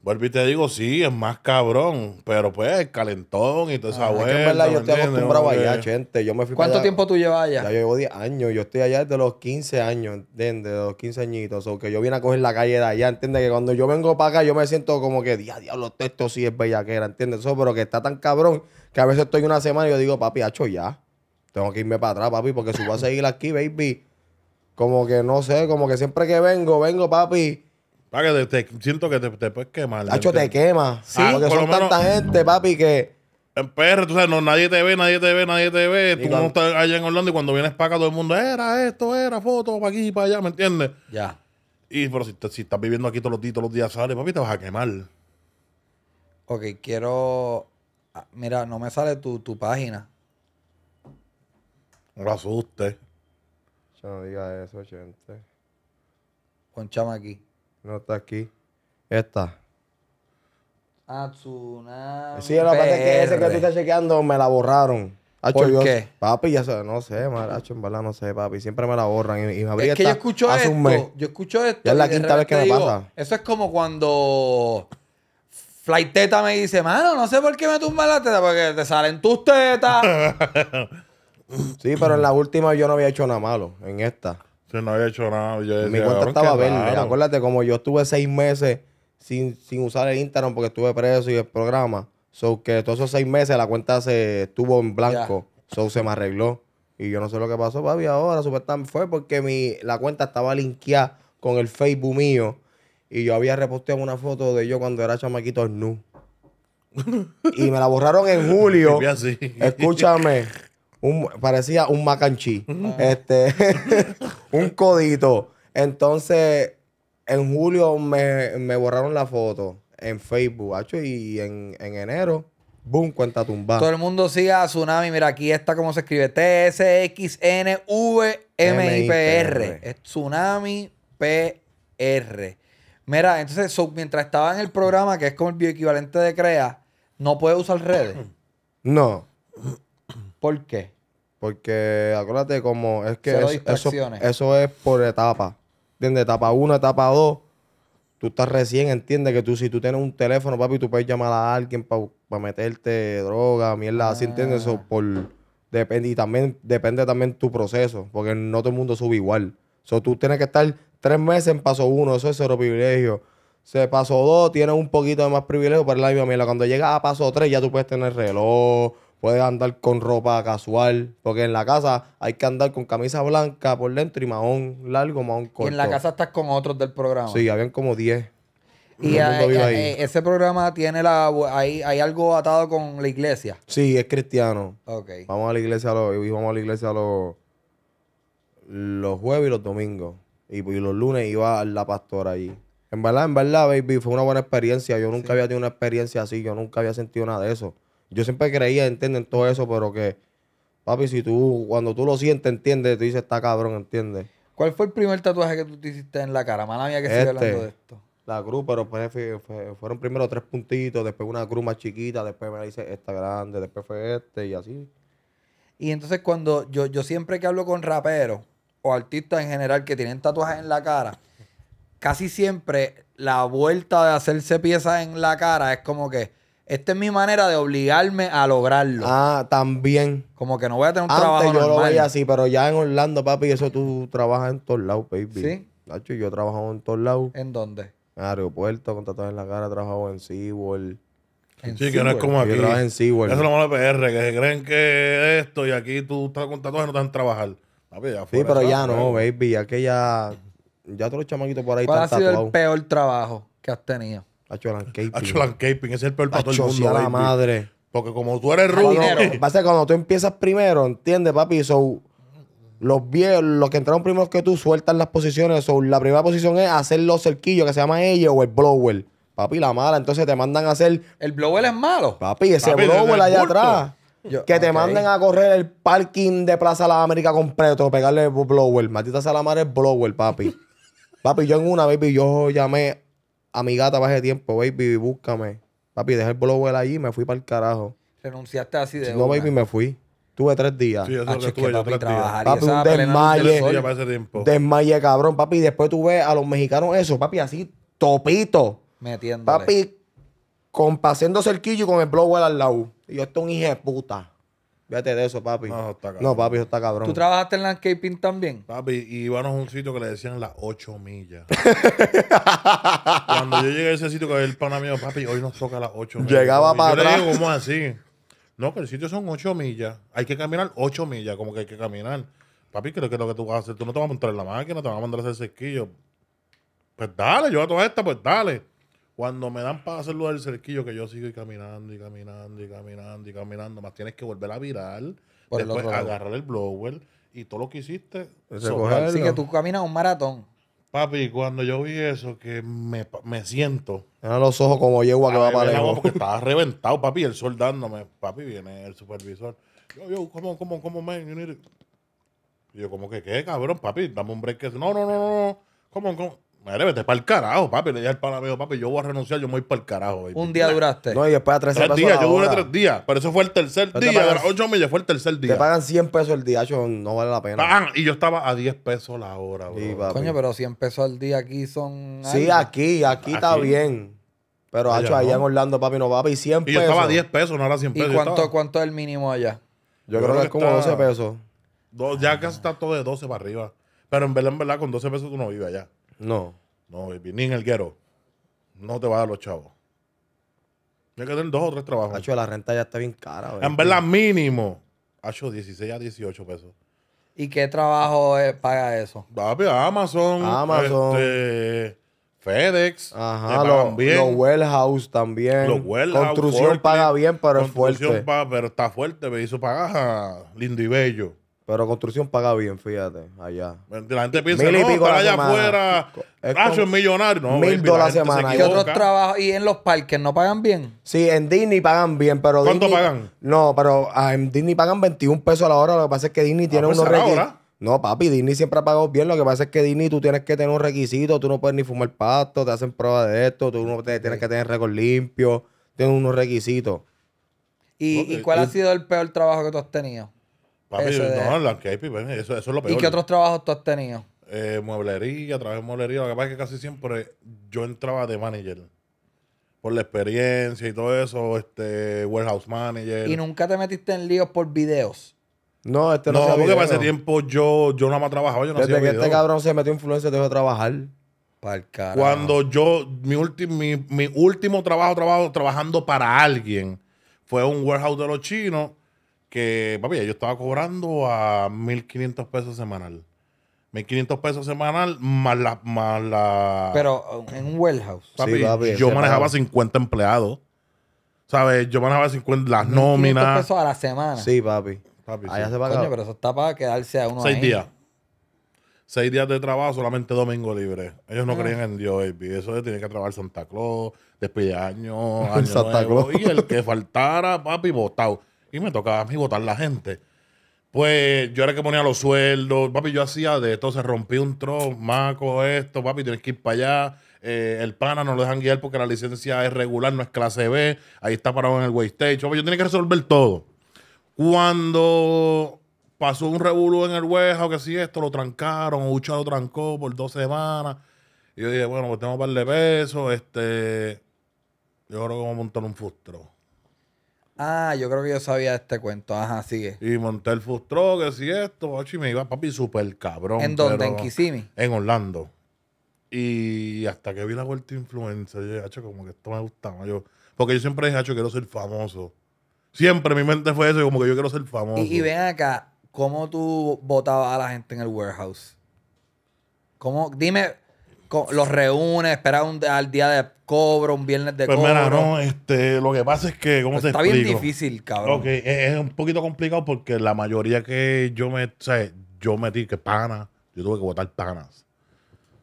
Vuelvo y te digo, sí, es más cabrón, pero pues calentón y toda esa Es que verdad yo estoy acostumbrado allá, gente. Yo me fui ¿Cuánto tiempo tú llevas allá? Ya llevo 10 años. Yo estoy allá desde los 15 años, ¿entiendes? De los 15 añitos. O que yo vine a coger la calle de allá, ¿entiendes? Que cuando yo vengo para acá yo me siento como que, diablo, esto sí es bellaquera, ¿entiendes? pero que está tan cabrón que a veces estoy una semana y yo digo, papi, hacho ya. Tengo que irme para atrás, papi, porque si voy a seguir aquí, baby, como que no sé, como que siempre que vengo, vengo, papi Ah, que te, siento que te, puedes quemar. Hacho, te quema. Sí, porque son tanta gente, papi, que. En perro, tú sabes, no, nadie te ve, nadie te ve, nadie te ve. Tú no estás allá en Orlando y cuando vienes para acá todo el mundo, era esto, era foto, para aquí, y para allá, ¿me entiendes? Ya. Y pero si, si estás viviendo aquí todos los días, todos los días sales, papi, te vas a quemar. Ok, quiero. Ah, mira, no me sale tu, tu página. No lo asustes. Yo no diga eso, gente. Ponchame aquí. No está aquí. Esta. Ah, Sí, lo que que ese que tú estás chequeando me la borraron. ¿Por qué? Papi, ya sé, no sé, maracho, en no sé, papi. Siempre me la borran. Y, me es que yo escucho esto. Yo escucho esto. Ya es la quinta vez que me pasa. Eso es como cuando Flighteta me dice, mano, no sé por qué me tumba la teta, porque te salen tus tetas. sí, pero en la última yo no había hecho nada malo. En esta. Si no había hecho nada. Mi cuenta estaba verde. Acuérdate, como yo estuve seis meses sin, usar el Instagram porque estuve preso y el programa. So que todos esos seis meses la cuenta se estuvo en blanco. So se me arregló. Y yo no sé lo que pasó, papi, ahora. tan fue porque mi, la cuenta estaba linkeada con el Facebook mío. Y yo había reposteado una foto de yo cuando era chamaquito nu. y me la borraron en julio. Escúchame parecía un macanchi, Este, un codito. Entonces, en julio me, borraron la foto en Facebook, y en, enero, boom, cuenta tumbada. Todo el mundo siga Tsunami. Mira, aquí está como se escribe: T-S-X-N-V-M-I-P-R. Tsunami P R. Mira, entonces, mientras estaba en el programa, que es como el bioequivalente de CREA, no puede usar redes. No. ¿Por qué? Porque acuérdate como es que eso, es por etapa. ¿Entiendes? Etapa 1, etapa 2. Tú estás recién, entiende que tú si tú tienes un teléfono, papi, tú puedes llamar a alguien para meterte droga, mierda, así, ah. ¿entiendes? Eso por depende y también depende también tu proceso, porque no todo el mundo sube igual. tú tienes que estar tres meses en paso uno, eso es cero privilegio. Se paso dos, tienes un poquito de más privilegio, para la misma mierda. Cuando llegas a paso 3, ya tú puedes tener reloj, Puedes andar con ropa casual, porque en la casa hay que andar con camisa blanca por dentro y mahón largo, mahón corto. en la casa estás con otros del programa. Sí, habían como 10. Y eh, eh, eh, ese programa tiene la hay, hay, algo atado con la iglesia. Sí, es cristiano. Okay. Vamos a la iglesia los vamos a la iglesia los los jueves y los domingos y, los lunes iba a la pastora ahí. En verdad, en verdad, baby, fue una buena experiencia. Yo nunca había tenido una experiencia así, yo nunca había sentido nada de eso. Yo siempre creía, entienden todo eso, pero que, papi, si tú, cuando tú lo sientes, entiendes, tú dices, está cabrón, ¿entiendes? ¿Cuál fue el primer tatuaje que tú te hiciste en la cara? Mala mía que estoy hablando de esto. La cruz, pero fueron primero tres puntitos, después una cruz más chiquita, después me la hice esta grande, después fue este y así. Y entonces cuando yo, yo siempre que hablo con raperos o artistas en general que tienen tatuajes en la cara, casi siempre la vuelta de hacerse piezas en la cara es como que esta es mi manera de obligarme a lograrlo. Ah, también. Como que no voy a tener un Antes trabajo yo lo veía así, pero ya en Orlando, papi, eso tú trabajas en todos lados, baby. ¿Sí? Nacho, yo he trabajado en todos lados. ¿En dónde? En aeropuerto, con tatuajes en la cara, he trabajado en SeaWorld. Sí, que no es como aquí. Yo trabajo en SeaWorld. Eso es lo malo de PR, que se creen que esto y aquí tú estás con tatuajes y no te van trabajar. Papi, ya sí, pero ya no, baby. Ya que ya, ya todos los chamaquitos por ahí ¿Cuál están ha sido el peor trabajo que has tenido? A Cape. A ese es el peor para todo mundo. a la madre. Porque como tú eres rubio. Pasa cuando tú empiezas primero, ¿entiendes, papi? So, los viejos, los que entraron primero que tú, sueltan las posiciones. So, la primera posición es hacer los cerquillos, que se llama ellos, o el blower. Papi, la mala. Entonces te mandan a hacer. ¿El blower es malo? Papi, ese blower allá atrás. que te manden a correr el parking de Plaza La América completo, pegarle blower. Maldita Salamar es blower, papi. papi, yo en una, baby, yo llamé a mi gata tiempo, baby, búscame. Papi, dejé el well allí y me fui para el carajo. Renunciaste así de. no, baby, me fui. Tuve tres días. Sí, yo ah, tuve yo tres días. Papi, un desmaye. Desmaye, cabrón, papi. Después tú ves a los mexicanos eso, papi, así topito. Papi, con el cerquillo y con el well al lado. Y yo estoy un hijo de puta. Vete de eso, papi. No, papi, eso está cabrón. ¿Tú trabajaste en landscaping también? Papi, y íbamos a un sitio que le decían las 8 millas. Cuando yo llegué a ese sitio que el pana mío, papi, hoy nos toca las 8 millas. Llegaba para yo atrás. digo, ¿cómo así? No, pero el sitio son 8 millas. Hay que caminar 8 millas, como que hay que caminar. Papi, creo que lo que tú vas a hacer, tú no te vas a montar en la máquina, te vas a mandar a hacer cerquillo. Pues dale, yo a toda esta pues dale. Cuando me dan para hacerlo del cerquillo, que yo sigo caminando y caminando y caminando y caminando, más tienes que volver a virar, después agarrar el blower y todo lo que hiciste. Así que tú caminas un maratón. Papi, cuando yo vi eso, que me, me siento. Era los ojos como yegua que va para lejos. estaba reventado, papi, el sol dándome. Papi, viene el supervisor. Yo, yo, ¿cómo, cómo, cómo, man? yo, ¿cómo que qué, cabrón, papi? Dame un break. Que... No, no, no, no. ¿Cómo, cómo? Madre, vete para el carajo, papi. Le dije al padre mío, papi, yo voy a renunciar, yo me voy para el carajo. Baby. Un día duraste. No, y después a tres, tres días. Yo duré tres días, pero eso fue el tercer día. Ocho millas fue el tercer día. Te pagan 100 pesos el día, yo, no vale la pena. Y yo estaba a 10 pesos la hora, güey. Coño, pero 100 pesos al día aquí son. Sí, aquí, aquí, está bien. Pero allá, allá en Orlando, papi, no, va papi, 100 pesos. Y yo estaba a 10 pesos, no era 100 pesos. ¿Y cuánto, cuánto es el mínimo allá? Yo, creo, que es como 12 pesos. ya casi está todo de 12 para arriba. Pero en verdad, en verdad, con 12 pesos tú no vives allá. No. No, ni en el guero. No te va a dar los chavos. Tienes que tener dos o tres trabajos. Hacho, la renta ya está bien cara. En verdad, mínimo. Hacho, 16 a 18 pesos. ¿Y qué trabajo eh, paga eso? Amazon. Amazon. Este, FedEx. Ajá, los warehouse también. Construcción paga bien, pero es fuerte. pero está fuerte, me hizo pagar lindo y bello. Pero construcción paga bien, fíjate, allá. La gente piensa, que para allá afuera, es millonario. No, mil dólares la semana. ¿Y en los parques no pagan bien? Sí, en Disney pagan bien, pero ¿Cuánto pagan? No, pero ah, en Disney pagan 21 pesos a la hora. Lo que pasa es que Disney ah, tiene pues unos requisitos. No, papi, Disney siempre ha pagado bien. Lo que pasa es que Disney tú tienes que tener un requisito. Tú no puedes ni fumar pasto, te hacen prueba de esto. Tú no tienes que tener récord limpio. Tienes unos requisitos. ¿y cuál eh, ha sido el peor trabajo que tú has tenido? no, eso, es lo peor. ¿Y qué otros trabajos tú has tenido? Eh, mueblería, trabajé en mueblería. Lo que pasa es que casi siempre yo entraba de manager. Por la experiencia y todo eso, este, warehouse manager. ¿Y nunca te metiste en líos por videos? No, este no, no, porque para ese tiempo yo, yo no más trabajado. no Desde que este cabrón se metió influencia dejó de trabajar. Para el carajo. Cuando yo, mi, mi, mi último trabajo, trabajo, trabajando para alguien, fue un warehouse de los chinos que, papi, yo estaba cobrando a 1.500 pesos semanal. 1.500 pesos semanal más la, más la... Pero en un warehouse. Papi, yo manejaba 50 empleados. ¿Sabes? Yo manejaba 50, las nóminas. pesos a la semana. Sí, papi. papi Allá pero eso está para quedarse a uno Seis días. Seis días de trabajo, solamente domingo libre. Ellos no creen ah. creían en Dios, Eso tiene que trabajar Santa Claus, después de años, año Santa Claus. Y el que faltara, papi, botado y me tocaba a mí votar la gente. Pues yo era que ponía los sueldos, papi, yo hacía de esto se rompió un tron, maco, esto, papi, tienes que ir para allá. Eh, el pana no lo dejan guiar porque la licencia es regular, no es clase B, ahí está parado en el waystage. Papi, yo tenía que resolver todo. Cuando pasó un revuelo en el o que si esto lo trancaron, Ucha lo trancó por dos semanas. Y yo dije, bueno, pues tengo un par de pesos, este. Yo creo que vamos a montar un fustro. Ah, yo creo que yo sabía este cuento. Ajá, sigue. Y monté el que si esto, me iba papi súper cabrón. ¿En dónde? ¿En Kisimi. En Orlando. Y hasta que vi la vuelta influencer, yo dije, como que esto me gustaba. Yo, porque yo siempre dije, quiero ser famoso. Siempre mi mente fue eso, como que yo quiero ser famoso. Y, y ven acá, ¿cómo tú votabas a la gente en el warehouse? ¿Cómo? Dime, los reúne, espera un- al día de cobro, un viernes de Pues cobro. mira, no, este, lo que pasa es que, ¿cómo se está bien difícil, cabrón. Ok, e, es, un poquito complicado porque la mayoría que yo me, o yo metí que panas, yo tuve que votar panas.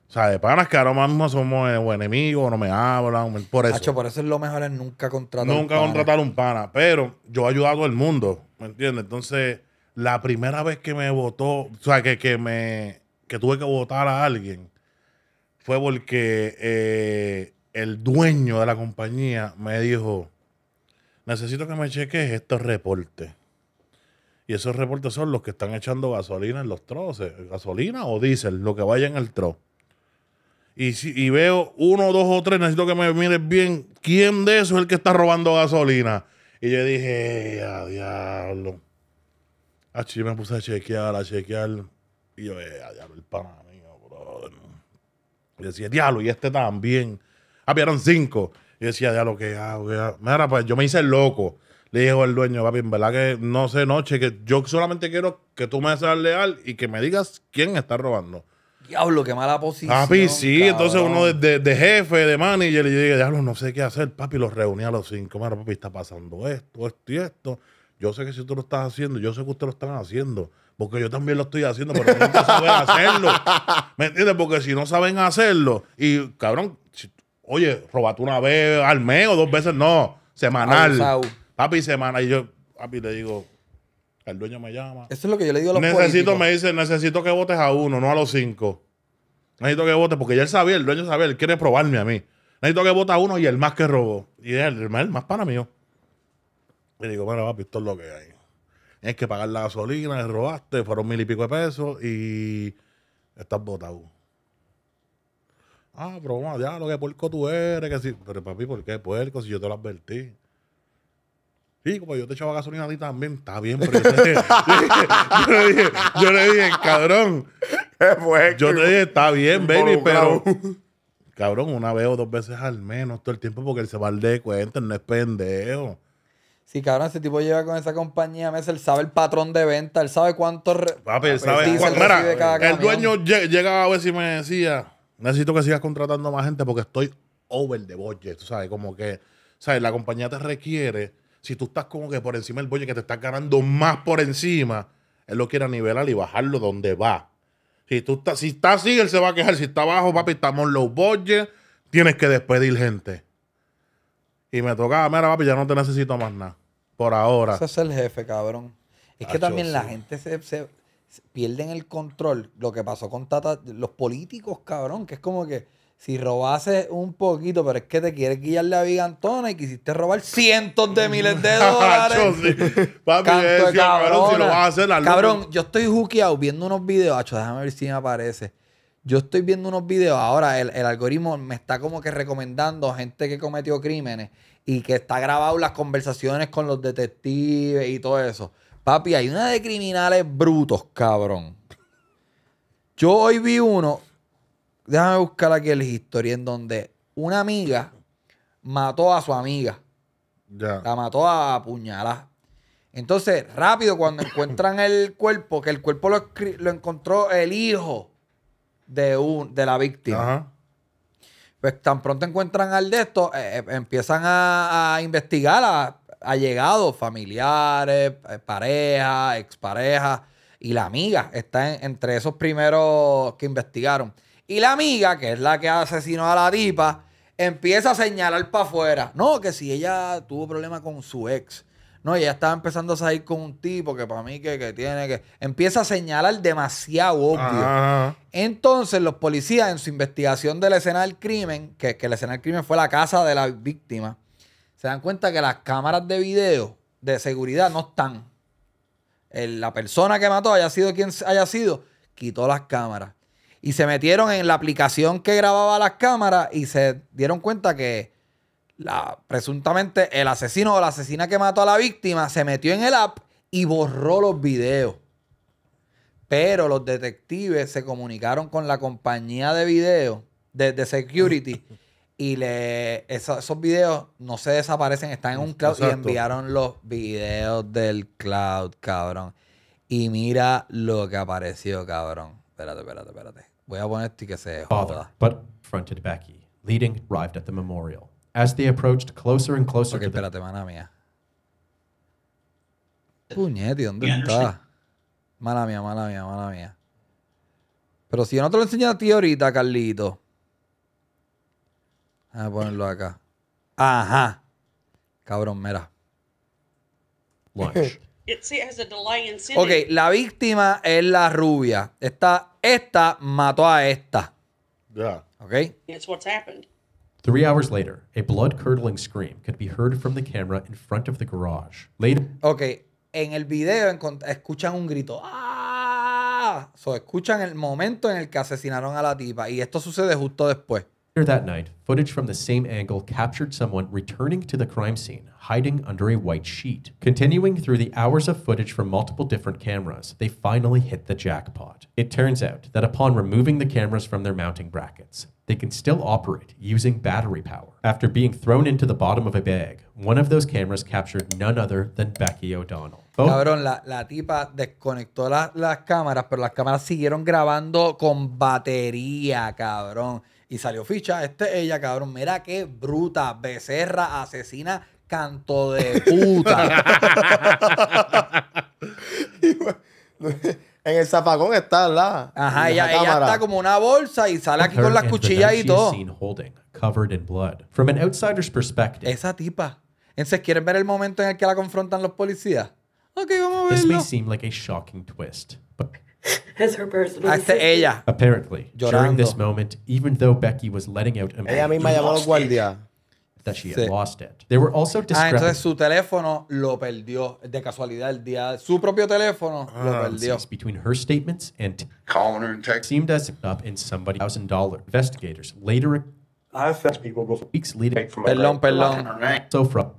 O sea, de panas que ahora mismo somos eh, enemigos, no me hablan, por eso. Hacho, por eso es lo mejor es nunca contratar. Nunca pana. contratar un pana, pero yo he ayudado a el mundo, ¿me entiendes? Entonces, la primera vez que me votó, o sea, que, que me que tuve que votar a alguien, fue porque eh, el dueño de la compañía me dijo, necesito que me cheques estos reportes. Y esos reportes son los que están echando gasolina en los trozos. gasolina o diésel, lo que vaya en el tro. Y, si, y veo uno, dos o tres, necesito que me mires bien quién de esos es el que está robando gasolina. Y yo dije, eh, a diablo. Ah, yo me puse a chequear, a chequear. Y yo, eh, a diablo, el pana mío, brother. Y decía, diablo, y este también. Ah, pues, eran cinco. Y decía, diablo, que hago? ¿Qué hago? Mira, pues yo me hice loco. Le dijo el dueño, papi, en verdad que no sé noche, que yo solamente quiero que tú me seas leal y que me digas quién está robando. Diablo, qué mala posición. Papi, sí, entonces uno de, jefe, de manager, y yo dije, diablo, no sé qué hacer. Papi, los reuní a los cinco. Mira, papi, está pasando esto, esto y esto. Yo sé que si tú lo estás haciendo, yo sé que ustedes lo están haciendo. Porque yo también lo estoy haciendo, pero nunca saben hacerlo. ¿Me entiendes? Porque si no saben hacerlo, y cabrón, oye, robate una vez al mes o dos veces, no, semanal. Papi, semana. Y yo, papi, le digo, el dueño me llama. Eso es lo que yo le digo a los Necesito, me dice, necesito que votes a uno, no a los cinco. Necesito que votes, porque ya él sabía, el dueño sabía, él quiere probarme a mí. Necesito que vote a uno y el más que robó. Y él, el más, para mío. Y digo, bueno, papi, esto es lo que hay. Tienes que pagar la gasolina, le robaste, fueron mil y pico de pesos y estás botado. Ah, pero bueno, ya lo que puerco tú eres, que sí. Pero papi, ¿por qué puerco si yo te lo advertí? Sí, como yo te echaba gasolina a ti también, está bien, pero yo, te dije, yo, le dije, yo le dije, cabrón. Yo te dije, está bien, baby, pero cabrón, una vez o dos veces al menos todo el tiempo porque él se va al de cuenta, no es pendejo. Si cabrón, ese tipo llega con esa compañía él sabe el patrón de venta, él sabe cuánto. Papi, ah, sabe pues, cuánto. el dueño llegaba a ver si me decía: Necesito que sigas contratando más gente porque estoy over de budget. Tú sabes, como que, ¿sabes? La compañía te requiere. Si tú estás como que por encima del budget, que te estás ganando más por encima, él lo quiere nivelar y bajarlo donde va. Si tú si está así, él se va a quejar. Si está abajo, papi, estamos low budget, tienes que despedir gente. Y me tocaba, mira, papi, ya no te necesito más nada. Por ahora. Ese es el jefe, cabrón. Es que también la gente se, se, el control. Lo que pasó con Tata, los políticos, cabrón, que es como que si robase un poquito, pero es que te quieres guiar la bigantona y quisiste robar cientos de miles de dólares. cabrón, yo estoy juqueado viendo unos videos. Acho, déjame ver si me aparece yo estoy viendo unos videos, ahora el, algoritmo me está como que recomendando gente que cometió crímenes y que está grabado las conversaciones con los detectives y todo eso. Papi, hay una de criminales brutos, cabrón. Yo hoy vi uno, déjame buscar aquí el history, en donde una amiga mató a su amiga. La mató a puñalas. Entonces, rápido, cuando encuentran el cuerpo, que el cuerpo lo, lo encontró el hijo de, un, de la víctima. Pues tan pronto encuentran al de esto, eh, eh, empiezan a, investigar a allegados, familiares, eh, pareja, expareja. Y la amiga está entre esos primeros que investigaron. Y la amiga, que es la que asesinó a la dipa empieza a señalar para afuera. No, que si ella tuvo problemas con su ex, no, ella estaba empezando a salir con un tipo que para mí que, que tiene que... Empieza a señalar demasiado obvio. Entonces los policías en su investigación de la escena del crimen, que, que la escena del crimen fue la casa de la víctima, se dan cuenta que las cámaras de video de seguridad no están. la persona que mató, haya sido quien haya sido, quitó las cámaras. Y se metieron en la aplicación que grababa las cámaras y se dieron cuenta que presuntamente el asesino o la asesina que mató a la víctima se metió en el app y borró los videos. Pero los detectives se comunicaron con la compañía de video, de, security, y le, esos, videos no se desaparecen, están en un cloud y enviaron los videos del cloud, cabrón. Y mira lo que apareció, cabrón. Espérate, espérate, espérate. Voy a poner esto y que se joda. fronted Becky, leading arrived at the memorial. As they approached closer and closer Okay, to espérate, mala mía. Puñete, ¿dónde está? Mala mía, mala mía, mala mía. Pero si yo no te lo enseñé a ti ahorita, Carlito. A ponerlo acá. Ajá. Cabrón, mira. Watch. Ok, la víctima es la rubia. Esta, esta mató a esta. Ya. ¿Ok? That's what's happened. Three hours later, a blood curdling scream could be heard from the camera in front of the garage. Later. Okay, en el video escuchan un grito. ¡Ah! So, escuchan el momento en el que asesinaron a la tipa. Y esto sucede justo después. Later that night, footage from the same angle captured someone returning to the crime scene, hiding under a white sheet. Continuing through the hours of footage from multiple different cameras, they finally hit the jackpot. It turns out that upon removing the cameras from their mounting brackets, they can still operate using battery power. After being thrown into the bottom of a bag, one of those cameras captured none other than Becky O'Donnell. Oh. Cabrón, la, la, tipa desconectó las cámaras, pero las cámaras siguieron grabando con batería, cabrón. Y salió ficha, es este, ella, cabrón. Mira qué bruta, becerra, asesina, canto de puta. en el zafagón está la. Ajá, ella, ella está como una bolsa y sale aquí con las cuchillas y todo. from an outsider's perspective. Esa tipa. Entonces, ¿quieren ver el momento en el que la confrontan los policías? Ok, vamos a verlo. This may seem like a shocking twist, but As her ah, ella. Apparently, during this moment, even though Becky was letting out a Ella misma llamó that she had sí. lost it. There were also ah, entonces su teléfono lo perdió de casualidad el día. Su propio teléfono ah, lo perdió. Between her statements and Connor and seemed as if up in somebody thousand dollar investigators later. I've people go weeks leading. Perdón, perdón. So from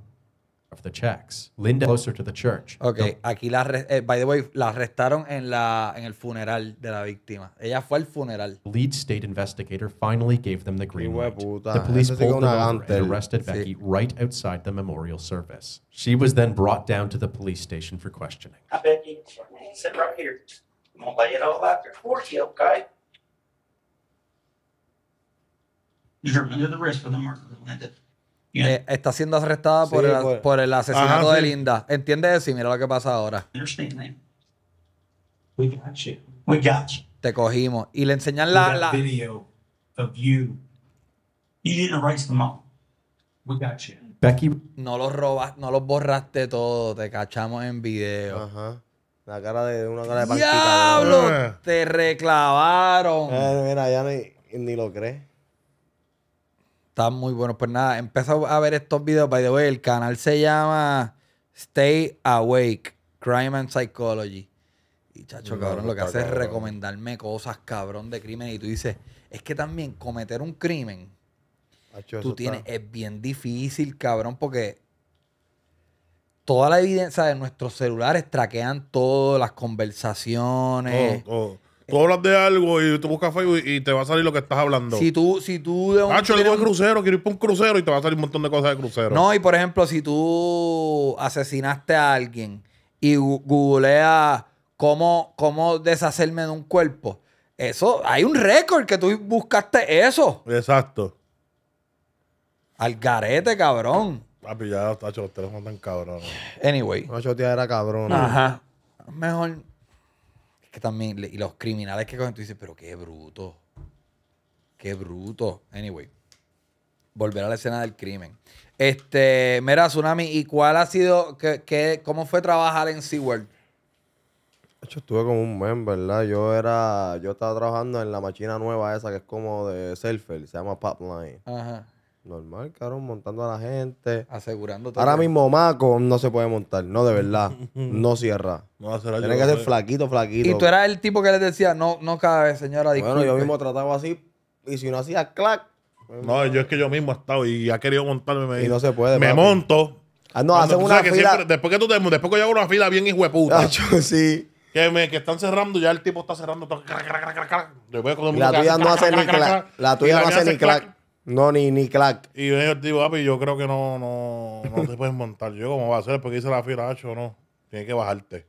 of the checks. Linda closer to the church. Ok, no. aquí la, eh, by the way, la arrestaron en, la, en el funeral de la víctima. Ella fue al funeral. Lead state investigator finally gave them the green light. The police pulled them over and arrested sí. Becky right outside the memorial service. She was then brought down to the police station for questioning. Hi, Becky. Sit right here. I'm going to lay it all out there for you, okay? You're under the risk of the murder, Linda. Eh, está siendo arrestada por, pues. el, asesinato de Linda. ¿Entiendes mira lo que pasa ahora. Te cogimos. Y le enseñan la, No los robas, no los borraste todo. Te cachamos en video. Ajá. La cara de una cara de ¡Diablo! Te reclavaron. Eh, mira, ya ni, ni lo crees. Está muy bueno. Pues nada, empezó a ver estos videos. By the way, el canal se llama Stay Awake, Crime and Psychology. Y chacho, cabrón, lo que hace es recomendarme cosas, cabrón, de crimen. Y tú dices, es que también cometer un crimen, tú tienes, es bien difícil, cabrón, porque toda la evidencia de nuestros celulares traquean todo, las conversaciones. Oh, oh. Tú hablas de algo y tú buscas Facebook y te va a salir lo que estás hablando. Si tú, si tú de un. crucero, quiero ir para un crucero y te va a salir un montón de cosas de crucero. No, y por ejemplo, si tú asesinaste a alguien y googleas cómo, cómo deshacerme de un cuerpo, eso, hay un récord que tú buscaste eso. Exacto. Al garete, cabrón. Papi, ya, tacho, los tan cabrón. Anyway. Una chotea era cabrón. Ajá. Mejor también, y los criminales que cogen, tú dices, pero qué bruto. Qué bruto. Anyway, volver a la escena del crimen. Este, mira, Tsunami, ¿y cuál ha sido, que, cómo fue trabajar en SeaWorld? yo hecho, estuve como un mes, ¿verdad? Yo era, yo estaba trabajando en la máquina nueva esa que es como de surfer, se llama Pipeline. Ajá. Normal, cabrón, montando a la gente. Asegurándote. Ahora mismo Maco no se puede montar, no, de verdad. No cierra. No, Tiene que ser flaquito, flaquito. Y tú eras el tipo que les decía, no, no cabe, señora, disculpe. Bueno, yo mismo trataba así y si no hacía clac. Pues, no, yo es que yo mismo he estado y ha querido montarme. y no se puede. Me monto. Ah, no, hacen una fila. después que tú después que yo hago una fila bien hijueputa. sí. Que, me, que están cerrando, ya el tipo está cerrando Y La tuya no hace ni clac. La tuya no hace ni clac. No, ni, ni Clark. Y yo digo, ah, papi, pues, yo creo que no, no, no te puedes montar. Yo, ¿cómo va a ser? Porque hice la fila, o no. Tienes que bajarte.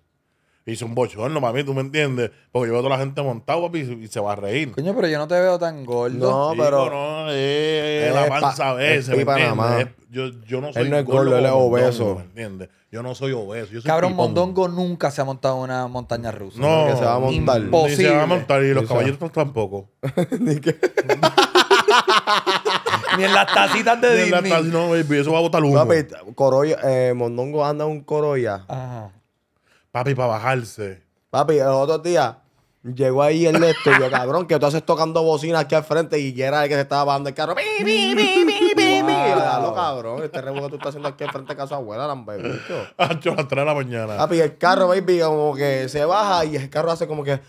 Hice un bochorno, mami, ¿tú me entiendes? Porque yo veo a toda la gente montada, papi, y, se va a reír. Coño, pero yo no te veo tan gordo. No, pero. No, no. Eh, es la panza a veces, ¿me Panamá. Es- yo, yo no soy es gordo, él es obeso. ¿me entiendes? Yo no soy obeso. Cabrón, Mondongo nunca se ha montado una montaña rusa. No. Que se va a montar. Ni se va a montar y los caballeros tampoco. Ni ni en las tacitas de Disney. Ni en las tacitas, no, baby, eso va a botar humo. Papi, Corolla, eh, Mondongo anda un Corolla. Ajá. Papi, para bajarse. Papi, el otro día llegó ahí el estudio, y yo, cabrón, que tú haces tocando bocina aquí al frente y era el que se estaba bajando el carro. ¡Bi, bi, bi, bi, bi, bi! Dalo, cabrón, este revuelo que tú estás haciendo aquí al frente de casa abuela, la ah, A las 3 de la mañana. Papi, el carro, baby, como que se baja y el carro hace como que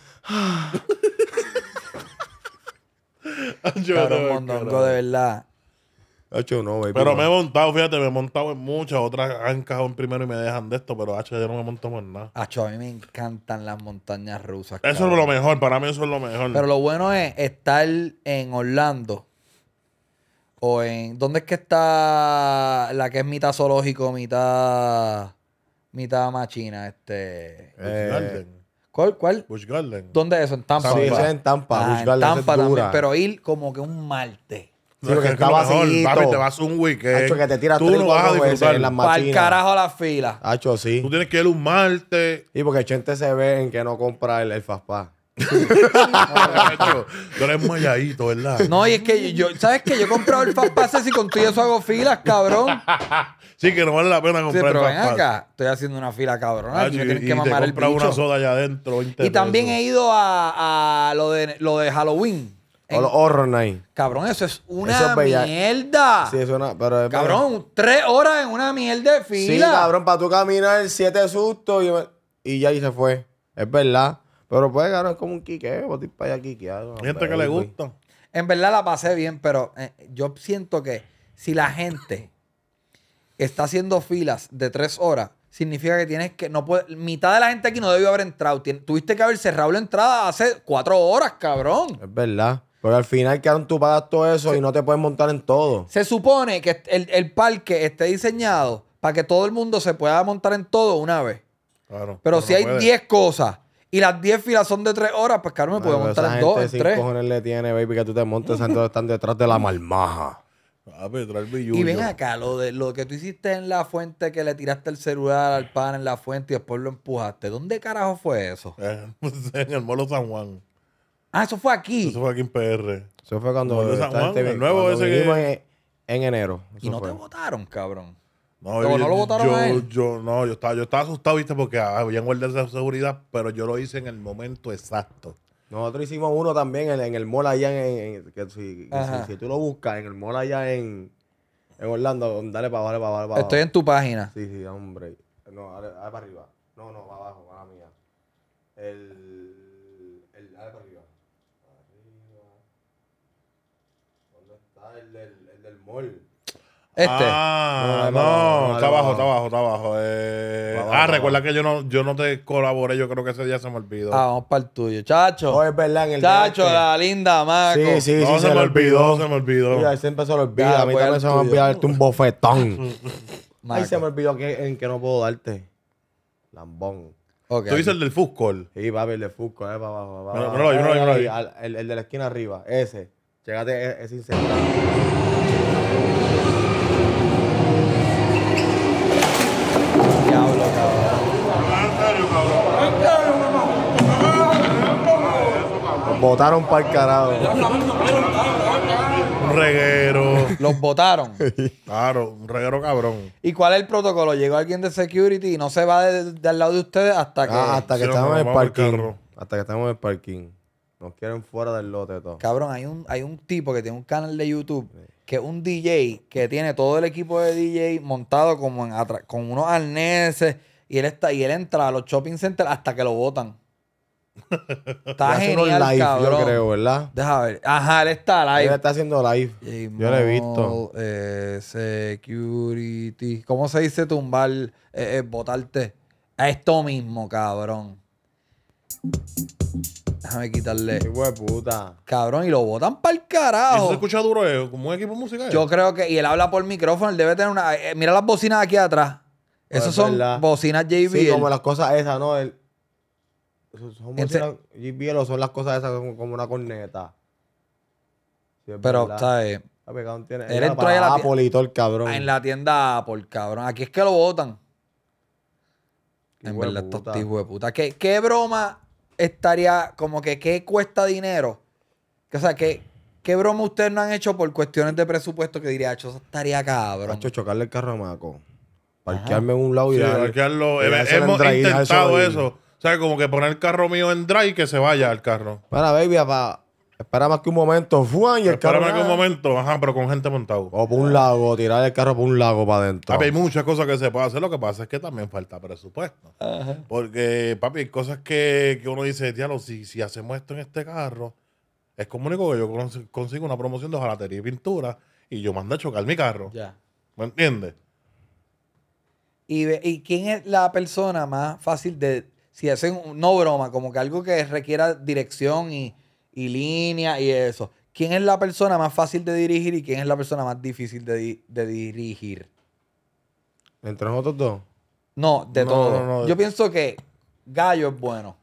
de verdad. Pero me he montado, fíjate, me he montado en muchas. Otras han cajado en primero y me dejan de esto, pero H yo no me monto más nada. a mí me encantan las montañas rusas. Eso es lo mejor, para mí eso es lo mejor. Pero lo bueno es estar en Orlando o en. ¿Dónde es que está la que es mitad zoológico, mitad. mitad machina? Este. Eh, ¿Cuál? ¿Cuál? Bush Garden. ¿Dónde es eso? En Tampa. Sí, es en Tampa. Ah, Bush Garden. En Tampa también. Pero ir como que un martes. Sí, porque está vacío. te vas un weekend. Hacho, que te tiras Tú no vas a disfrutar. En las Pa'l carajo la fila. Hacho, sí. Tú tienes que ir un martes. Y porque chente se ve en que no compra el, el Faspa. Tú eres malladito, ¿verdad? No, y es que yo, ¿sabes qué? Yo he comprado el Fast Pass y con tu y eso hago filas, cabrón. sí, que no vale la pena comprar el Pass. estoy haciendo una fila, cabrón. Ah, y, mamar una soda allá adentro. Y también he ido a, lo, de, lo de Halloween. los Horror Night. Cabrón, eso es una mierda. Sí, eso Cabrón, tres horas en una mierda de fila. Sí, cabrón, para tú caminar siete sustos y, y ya ahí se fue. Es verdad. Pero pues, claro, es como un quiqueo, eh, ir para allá Gente que le gusta. En verdad la pasé bien, pero eh, yo siento que si la gente está haciendo filas de tres horas, significa que tienes que. no puede, Mitad de la gente aquí no debió haber entrado. tuviste que haber cerrado la entrada hace cuatro horas, cabrón. Es verdad. Porque al final quedaron tú pagas todo eso y no te puedes montar en todo. Se supone que el, el parque esté diseñado para que todo el mundo se pueda montar en todo una vez. Claro. Pero, si hay diez cosas y las 10 filas son de 3 horas, pues claro, me puedo montar en 2, en 3. cojones le tiene, baby, que tú te montes, entonces están detrás de la marmaja. Ah, y ven acá, lo, de, lo que tú hiciste en la fuente, que le tiraste el celular al pan en la fuente y después lo empujaste. ¿Dónde carajo fue eso? Eh, en el Molo San Juan. Ah, eso fue aquí. Eso fue aquí en PR. Eso fue cuando. San el nuevo ese que... en, en, enero. y no te votaron, cabrón. No, yo, yo, no, yo estaba, yo estaba asustado, viste, porque ah, había un guardias de seguridad, pero yo lo hice en el momento exacto. Nosotros hicimos uno también en, el mall allá en, que si, si, tú lo buscas, en el mall allá en, en Orlando, dale para abajo, dale para abajo. Para Estoy en tu página. Sí, sí, hombre. No, dale, para arriba. No, no, para abajo, para mía. El, el, dale para arriba. ¿Dónde está el del, el del mall? Este. Ah, no, está abajo, está abajo, está abajo. ah, recuerda que yo no, yo no te colaboré, yo creo que ese día se me olvidó. Ah, vamos para el tuyo. Chacho. No, es verdad, en el Chacho, la linda Marco Sí, sí, sí. Se, me olvidó, se me olvidó. Mira, siempre se lo olvida. a mí también se me olvidó darte un bofetón. Ahí se me olvidó que, en que no puedo darte. Lambón. Tú dices el del fútbol. Sí, papi, el del fútbol, eh, para abajo. No, no, no, no, El de la esquina arriba, ese. Llegate, ese incendio. Votaron para el carajo. Un reguero. Los votaron. claro, un reguero cabrón. ¿Y cuál es el protocolo? Llegó alguien de security y no se va de- al lado de ustedes hasta ah, que. hasta que estamos en el parking. Hasta que estamos en el parking. Nos quieren fuera del lote todo. Cabrón, hay un, hay un tipo que tiene un canal de YouTube que es un DJ que tiene todo el equipo de DJ montado como en con unos arneses y él está y él entra a los shopping centers hasta que lo votan. Está genial, live, Yo creo, ¿verdad? Deja ver. Ajá, él está live. Él está haciendo live. yo lo he visto. Eh, security. ¿Cómo se dice tumbar? Eh, eh A Esto mismo, cabrón. Déjame quitarle. puta. Cabrón, y lo botan para el carajo. se escucha duro, como un equipo musical. Yo creo que. Y él habla por micrófono, él debe tener una. Eh, mira las bocinas aquí atrás. Pues esas son bocinas JBL. Sí, como las cosas esas, ¿no? El son las cosas esas como, una corneta. Pero, ¿sabes? cabrón. En la tienda Apple cabrón. Aquí es que lo botan. En verdad, estos tipos de puta. ¿Qué, qué broma estaría, como que, qué cuesta dinero? O sea, ¿qué, qué broma ustedes no han hecho por cuestiones de presupuesto que diría, eso estaría cabrón? Hacho, chocarle el carro a Maco. Parquearme en un lado y Sí, parquearlo. hemos intentado eso. O sea, como que poner el carro mío en drive y que se vaya el carro. Para, baby, para. Espera más que un momento, Juan, Y el Espera más que un momento, ajá, pero con gente montado O por un lago, tirar el carro por un lago para adentro. Papi, hay muchas cosas que se puede hacer. Lo que pasa es que también falta presupuesto. Porque, papi, hay cosas que, uno dice, diablo, si, si hacemos esto en este carro, es como único que yo consigo una promoción de Jalatería y pintura y yo mando a chocar mi carro. Ya. ¿Me entiendes? ¿Y quién es la persona más fácil de si hacen, no broma, como que algo que requiera dirección y, línea y eso. ¿Quién es la persona más fácil de dirigir y quién es la persona más difícil de, dirigir? ¿Entre nosotros dos? No, de todos. todo. yo pienso que Gallo es bueno.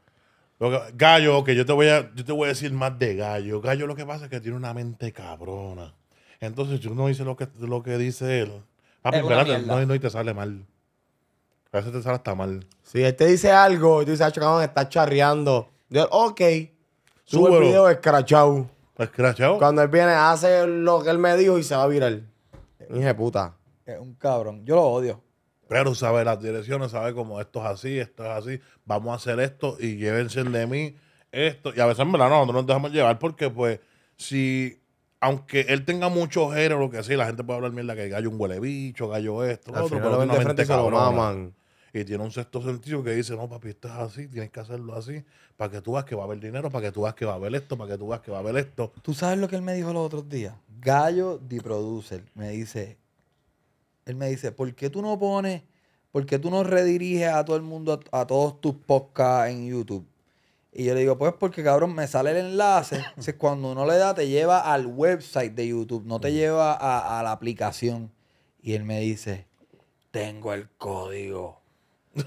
Gallo, ok, yo te, voy a, yo te voy a decir más de Gallo. Gallo lo que pasa es que tiene una mente cabrona. Entonces, yo no hice lo que, lo que dice él, papi, no, y te sale mal. A veces te sale hasta mal. Si él te dice algo y tú dices, ah, cabrón, está charreando. Yo, ok. Sube el video escrachado. ¿Escrachado? Cuando él viene, hace lo que él me dijo y se va a virar. Hija puta. Es un cabrón. Yo lo odio. Pero sabe las direcciones, sabe cómo esto es así, esto es así, vamos a hacer esto y llévense de mí esto. Y a veces, en verdad, No nos dejamos llevar porque, pues, si aunque él tenga mucho género, lo que sea, la gente puede hablar mierda que gallo un huele bicho, gallo esto, otro, pero lo maman. Y tiene un sexto sentido que dice, no, papi, esto así, tienes que hacerlo así, para que tú veas que va a haber dinero, para que tú veas que va a haber esto, para que tú veas que va a haber esto. ¿Tú sabes lo que él me dijo los otros días? Gallo de producer me dice, él me dice, ¿por qué tú no pones, por qué tú no rediriges a todo el mundo, a, a todos tus podcasts en YouTube? Y yo le digo, pues porque cabrón, me sale el enlace. Entonces, cuando uno le da, te lleva al website de YouTube, no te lleva a, la aplicación. Y él me dice, tengo el código.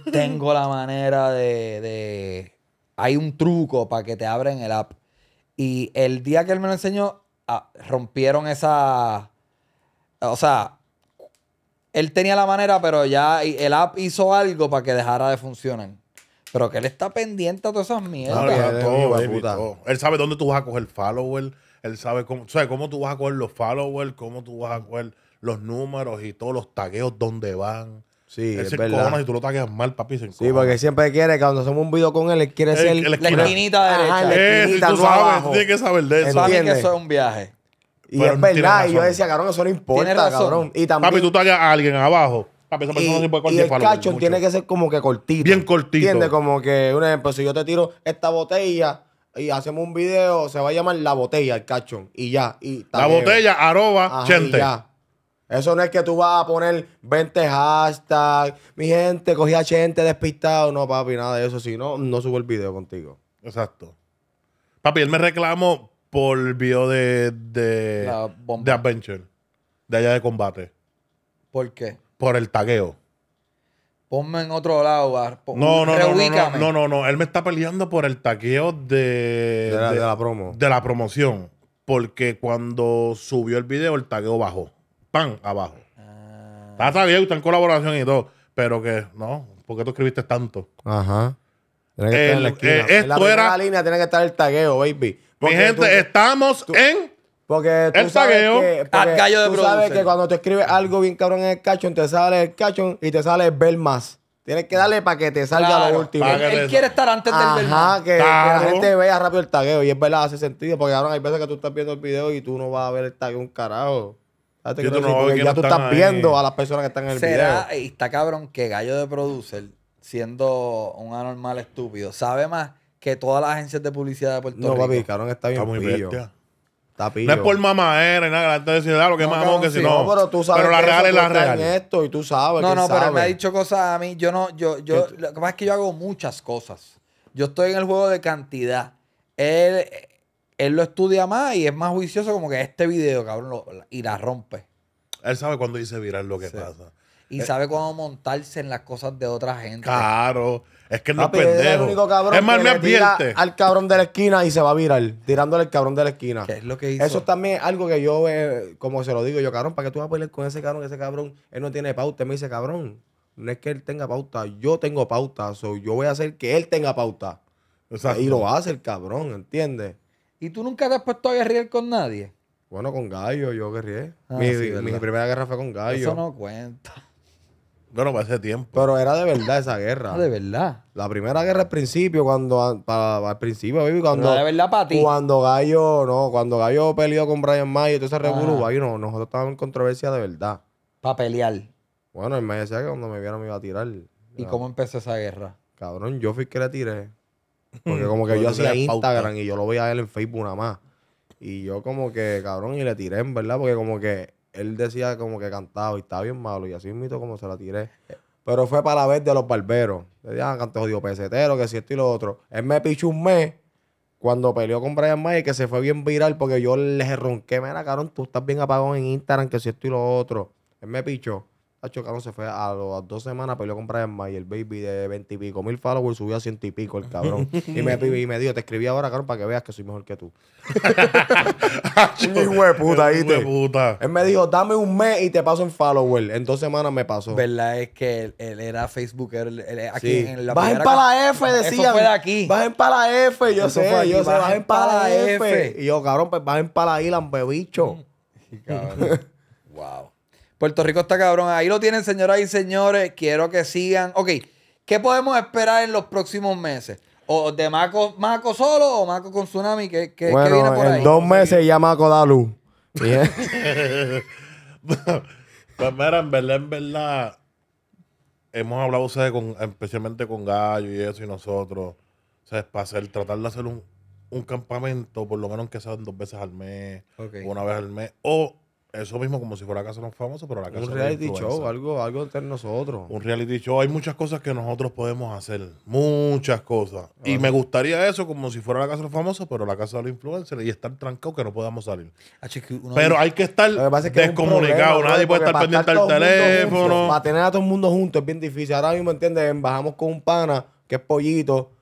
Tengo la manera de, Hay un truco para que te abren el app. Y el día que él me lo enseñó, ah, rompieron esa... O sea, él tenía la manera, pero ya el app hizo algo para que dejara de funcionar. Pero que él está pendiente a todas esas mierdas. Él sabe dónde tú vas a coger followers, Él sabe cómo, cómo tú vas a coger los followers, cómo tú vas a coger los números y todos los tagueos dónde van. Sí, él es se cojones y tú lo tagueas mal, papi. Se sí, porque siempre quiere, que cuando hacemos un video con él, él quiere ser... El La esquinita derecha. Ajá, la esquinita tú sabes, tiene que saber de eso. Sabe que eso es un viaje. Y es verdad, y yo decía, cabrón, eso no importa, cabrón. Y también, papi, tú tagueas a alguien abajo el cachón tiene que ser como que cortito. Bien cortito. Como que, un ejemplo, si yo te tiro esta botella y hacemos un video, se va a llamar La Botella, el cachón. Y ya. Y la botella, arroba, Eso no es que tú vas a poner 20 hashtags, mi gente, cogía a gente despistado. No, papi, nada de eso. Si no, no subo el video contigo. Exacto. Papi, él me reclamo por el video de, de Adventure, de allá de combate. ¿Por qué? Por el tagueo. Ponme en otro lado, bar. no, no, no, no, no, no, Él me está peleando por el taqueo de, de, la, promo. de la promoción. Porque cuando subió el video, el taqueo bajó. Pan, Abajo. Ah. Está, bien, está en colaboración y todo. Pero que, no, ¿por qué tú escribiste tanto? Ajá. Tiene que estar en la eh, la línea tiene que estar el tagueo, baby. Mi gente, estamos en porque tú sabes, que, cuando te escribes algo bien cabrón en el cachón, te sale el cachón y te sale ver más. Tienes que darle para que te salga la lo último. Él, quiere estar antes del ver más que, la gente vea rápido el tagueo. Y es verdad, hace sentido. Porque ahora hay veces que tú estás viendo el video y tú no vas a ver el tagueo un carajo. ya tú estás viendo a las personas que están en el ¿Será, video. Y está cabrón que Gallo de Producer, siendo un anormal estúpido, sabe más que todas las agencias de publicidad de Puerto Rico. No, papi, cabrón, está bien está no es por mamadera y nada, entonces si ah, lo que más amor que si no. no. Pero tú sabes la que real es la real. esto y tú sabes. No, no, pero me ha dicho cosas a mí. Yo no, yo, yo, lo que pasa es que yo hago muchas cosas. Yo estoy en el juego de cantidad. Él, él lo estudia más y es más juicioso como que este video, cabrón, y la rompe. Él sabe cuándo dice viral lo que pasa. Y eh, sabe cuándo montarse en las cosas de otra gente. Claro. Es que no es Es más, que no al cabrón de la esquina y se va a virar, tirándole al cabrón de la esquina. ¿Qué es lo que hizo? Eso también es algo que yo, eh, como se lo digo yo, cabrón, ¿para que tú vas a pelear con ese cabrón? Ese cabrón, él no tiene pauta. me dice, cabrón, no es que él tenga pauta, yo tengo pauta. yo voy a hacer que él tenga pauta. Y lo hace el cabrón, ¿entiendes? ¿Y tú nunca te has puesto a guerriller con nadie? Bueno, con Gallo, yo guerrié. Ah, mi primera guerra fue con Gallo. Eso no cuenta. Bueno, para ese tiempo. Pero era de verdad esa guerra. Ah, de verdad. La primera guerra al principio, cuando. al principio, cuando. de verdad para ti. Cuando Gallo, no, cuando Gallo peleó con Brian Mayo y todo ese no, nosotros estábamos en controversia de verdad. Para pelear. Bueno, él me decía que cuando me vieron me iba a tirar. ¿Y cómo empezó esa guerra? Cabrón, yo fui que le tiré. Porque como que yo hacía Instagram y yo lo veía a él en Facebook nada más. Y yo como que, cabrón, y le tiré, en verdad, porque como que él decía como que cantaba y estaba bien malo. Y así mito como se la tiré. Pero fue para la vez de los barberos. Le decían, ah, que canto jodido pesetero, que si esto y lo otro. Él me pichó un mes cuando peleó con Brian May que se fue bien viral porque yo le ronqué. Mira, carón, tú estás bien apagón en Instagram, que si esto y lo otro. Él me pichó se fue a, los dos semanas, a el y el baby, de veintipico mil followers, subió a ciento y pico el cabrón. y, me, y me dijo, te escribí ahora, cabrón, para que veas que soy mejor que tú. hijo de puta, ahí te. Él me dijo, dame un mes y te paso en follower. En dos semanas me pasó. Verdad es que él, era Facebook, aquí en la Bajen para la F, decía. de aquí. Bajen para la F, yo sé, yo sé, bajen para la F. Y yo, cabrón, pues bajen para la Ilan, bebicho. wow. Puerto Rico está cabrón. Ahí lo tienen, señoras y señores. Quiero que sigan. Ok, ¿qué podemos esperar en los próximos meses? ¿O de Maco, Maco solo o Maco con Tsunami? ¿Qué, viene por en ahí? dos meses ya Maco da luz. pues mira, en verdad, en verdad, hemos hablado ustedes con, especialmente con Gallo y eso y nosotros. O sea, para hacer, tratar de hacer un, campamento, por lo menos que sean dos veces al mes, una vez al mes, o eso mismo como si fuera la Casa de los Famosos, pero la Casa de Un reality show, algo, algo entre nosotros. Un reality show. Hay muchas cosas que nosotros podemos hacer. Muchas cosas. Y ah. me gustaría eso como si fuera la Casa de los Famosos, pero la Casa de los Influencers y estar trancado que no podamos salir. Ah, pero hay que estar descomunicado. Nadie puede estar pendiente al teléfono. para tener a todo el mundo junto es bien difícil. Ahora mismo, ¿entiendes? Bajamos con un pana que es pollito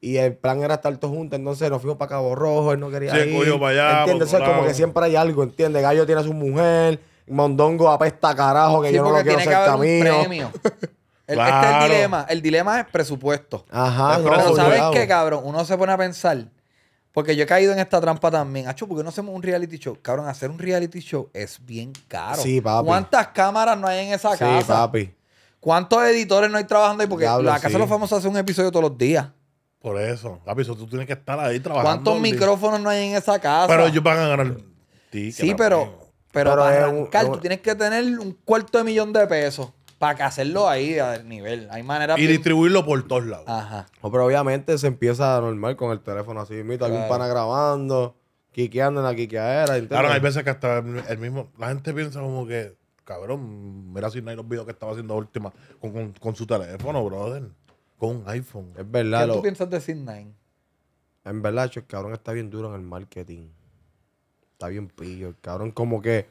y el plan era estar todos juntos, entonces nos fuimos para Cabo Rojo, él no quería ir. Cogió para allá, como que siempre hay algo, Entiende Gallo tiene a su mujer, Mondongo apesta carajo, que yo no lo quiero hacer camino. el, Este es el dilema. El dilema es presupuesto. Ajá. Pero ¿sabes qué, cabrón? Uno se pone a pensar. Porque yo he caído en esta trampa también. Hacho, ¿por qué no hacemos un reality show? Cabrón, hacer un reality show es bien caro. Sí, papi. ¿Cuántas cámaras no hay en esa casa? Sí, papi. ¿Cuántos editores no hay trabajando ahí? Porque la Casa de los Famosos hace un episodio todos los días. Por eso. Papi, tú tienes que estar ahí trabajando. ¿Cuántos micrófonos no hay en esa casa? Pero ellos van a ganar Sí, pero, pero, tienes que tener un cuarto de millón de pesos para hacerlo ahí a nivel. Hay manera. Y distribuirlo por todos lados. Ajá. pero obviamente se empieza normal con el teléfono así. Mira, claro. algún pana grabando, quiqueando en la quiqueadera. Claro, hay veces que hasta el mismo. La gente piensa como que, cabrón, mira si no hay los videos que estaba haciendo última con su teléfono, brother con iPhone. Es verdad. ¿Qué tú piensas de Sid9? En verdad, el cabrón está bien duro en el marketing. Está bien pillo. El cabrón como que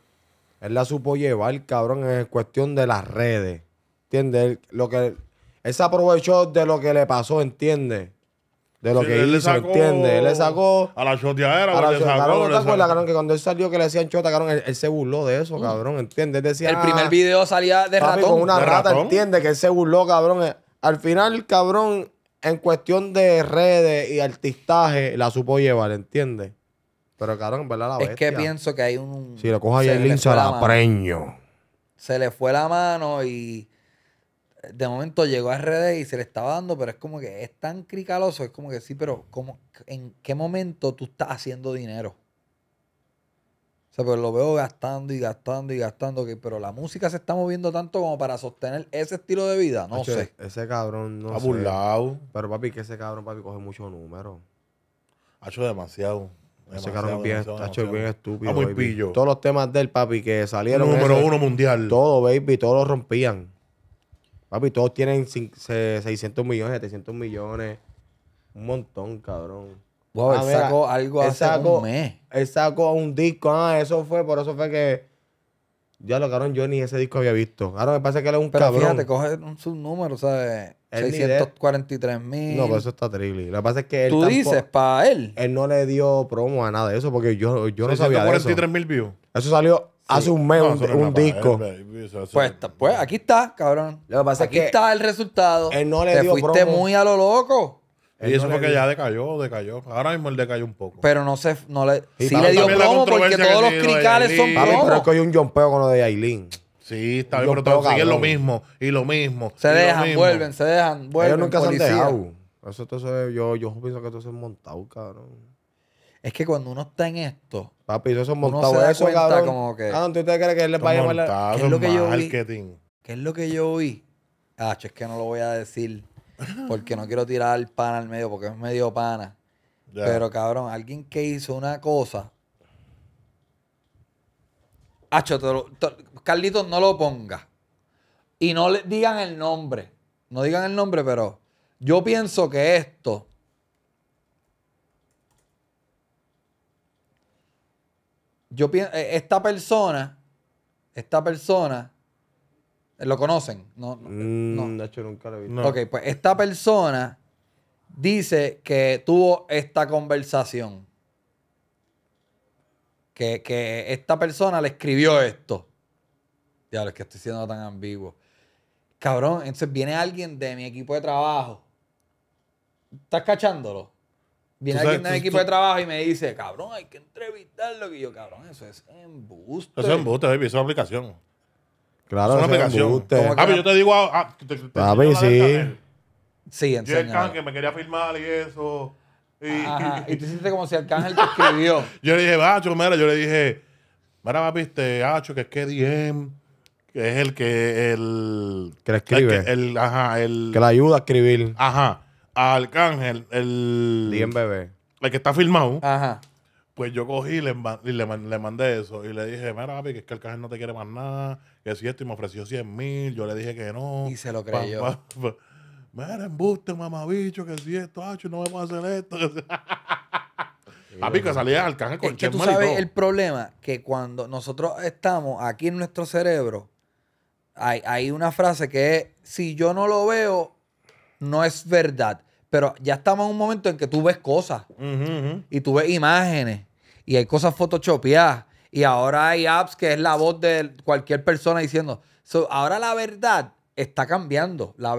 él la supo llevar, El cabrón, en cuestión de las redes. ¿Entiendes? Lo que, él se aprovechó de lo que le pasó, ¿entiendes? de lo que hizo, ¿entiendes? Él le sacó. A la choteadera, a la choteadera. Cabrón, ¿te acuerdas, cabrón? Que cuando él salió que le decían chota, cabrón, él, se burló de eso, mm. cabrón, ¿entiendes? Decía, el primer ah, video salía de ratón. Con una rata, ¿entiendes? Que él se burló, cabrón. Eh. Al final, cabrón, en cuestión de redes y artistaje, la supo llevar, ¿entiendes? Pero cabrón, en verdad la Es que pienso que hay un... Si lo cojo a se la, preño. Se le fue la mano y... De momento llegó a redes y se le estaba dando, pero es como que es tan cricaloso. Es como que sí, pero ¿en qué momento tú estás haciendo dinero? pero pues lo veo gastando y gastando y gastando. Que, pero la música se está moviendo tanto como para sostener ese estilo de vida. No sé. Ese cabrón no sé. burlado. Pero papi, que ese cabrón, papi, coge mucho número. Ha hecho demasiado. Ese cabrón bien, estúpido. Todos los temas del papi que salieron. Número uno mundial. Todo, baby, todos los rompían. Papi, todos tienen 600 millones, 700 millones. Un montón, cabrón. Wow, él sacó algo hace un mes. Él sacó un disco. Ah, eso fue, por eso fue que. Ya lo cabrón, yo ni ese disco había visto. Ahora me parece que él es un pero Fíjate, coge un subnúmero, ¿sabes? 643 mil. No, pero eso está terrible. Lo que pasa es que él. Tú dices, para él. Él no le dio promo a nada de eso porque yo, yo no sabía. 643 mil views. Eso salió Hace un mes un, disco. Eh, pues, pues, aquí está, cabrón. Lo que pasa aquí es que está el resultado. Él no le Te dio fuiste muy a lo loco. Y eso porque ya decayó, decayó. Ahora mismo él decayó un poco. Pero no se, no le, sí, le dio promo porque todos los cricales son promos. Pero es que hay un jumpeo con lo de Aileen. Sí, está bien, pero todo sigue lo mismo y lo mismo. Se dejan, vuelven, se dejan, vuelven. Ellos nunca policía. se han dejado. Eso, yo, yo pienso que esto es montado, cabrón. Es que cuando uno está en esto. Papi, eso es montado. eso, cuenta cabrón. como que. Ah, ¿tú te crees que él le vaya a ¿Qué es lo que yo vi? ¿Qué es lo que yo vi? Ah, es que no lo voy a decir. porque no quiero tirar pana al medio, porque es medio pana. Pero cabrón, alguien que hizo una cosa. Hacho, Carlitos, no lo ponga. Y no le digan el nombre. No digan el nombre, pero yo pienso que esto. Yo pienso, eh, esta persona, esta persona ¿Lo conocen? No, no. no. Mm, nunca lo he visto. Ok, pues esta persona dice que tuvo esta conversación. Que, esta persona le escribió esto. Ya, es que estoy siendo tan ambiguo. Cabrón, entonces viene alguien de mi equipo de trabajo. ¿Estás cachándolo? Viene alguien de mi equipo de trabajo y me dice, cabrón, hay que entrevistarlo. Y yo, cabrón, eso es embuste. Eso es embuste, baby, eso es aplicación. Claro, es una aplicación. Ah, yo te digo. Ah, ah, a ver, sí. sí, entiendo Yo el can me quería firmar y eso. Y, Ajá, ah, y tú hiciste como si el Arcángel te escribió. yo le dije, Bacho, mira, yo le dije, mira, papi, este Acho, que es que DM, que es el que el. Que le escribe. ajá, el. Que le ayuda a escribir. Ajá. al Arcángel, el. DM bebé. El que está firmado. Ajá. Pues yo cogí y le, mandé eso. Y le dije, mira, papi, que es que el cajero no te quiere más nada. Que si esto, y me ofreció 100 mil. Yo le dije que no. Y se lo creyó. Mira, embuste, mamabicho, que si esto, hacho, ah, no vamos a hacer esto. Papi, que salía al cajero con es tú sabes el problema, que cuando nosotros estamos aquí en nuestro cerebro, hay, hay una frase que es, si yo no lo veo, no es verdad. Pero ya estamos en un momento en que tú ves cosas y tú ves imágenes y hay cosas photoshopeadas y ahora hay apps que es la voz de cualquier persona diciendo. ahora la verdad está cambiando. La,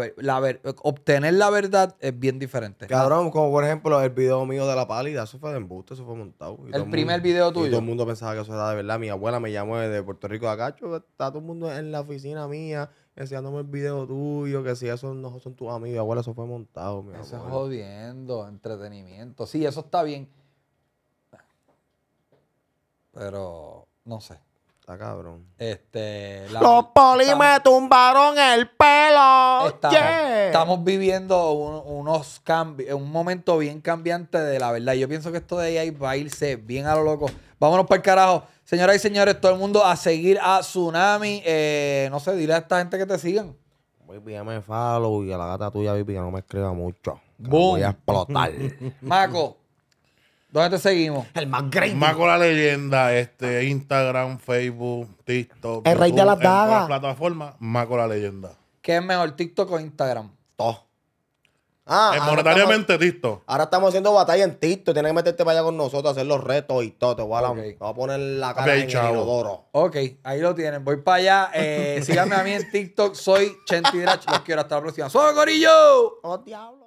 obtener la verdad es bien diferente. Cabrón, como por ejemplo el video mío de la pálida, eso fue de embuste, eso fue montado. el primer video tuyo. Y todo el mundo pensaba que eso era de verdad. Mi abuela me llamó de Puerto Rico de Acacho, está todo el mundo en la oficina mía enseñándome el video tuyo, que si eso no son tus amigos, abuela, eso fue montado. Mi eso es jodiendo, entretenimiento. Sí, eso está bien. Pero, no sé cabrón. Este, Los polis me tumbaron el pelo. Estamos, viviendo un- unos cambios, un momento bien cambiante de la verdad. Yo pienso que esto de ahí va a irse bien a lo loco. Vámonos para el carajo. Señoras y señores, todo el mundo a seguir a Tsunami. Eh, no sé, dile a esta gente que te sigan. Baby, me follow y a la gata tuya, baby, no me escriba mucho. Voy a explotar. Maco, ¿Dónde te seguimos? El más great. Más la leyenda, este, Instagram, Facebook, TikTok. El rey de las dagas. En todas las plataformas, más la leyenda. ¿Qué es mejor, TikTok o Instagram? Todo. Ah, eh, monetariamente TikTok. Ahora estamos haciendo batalla en TikTok. Tienes que meterte para allá con nosotros, hacer los retos y todo. Te voy a, poner la cara de en Ok, ahí lo tienen. Voy para allá. Eh, síganme a mí en TikTok. Soy Chenti Drach. Los quiero. Hasta la próxima. ¡Soy Gorillo! ¡Oh, diablo!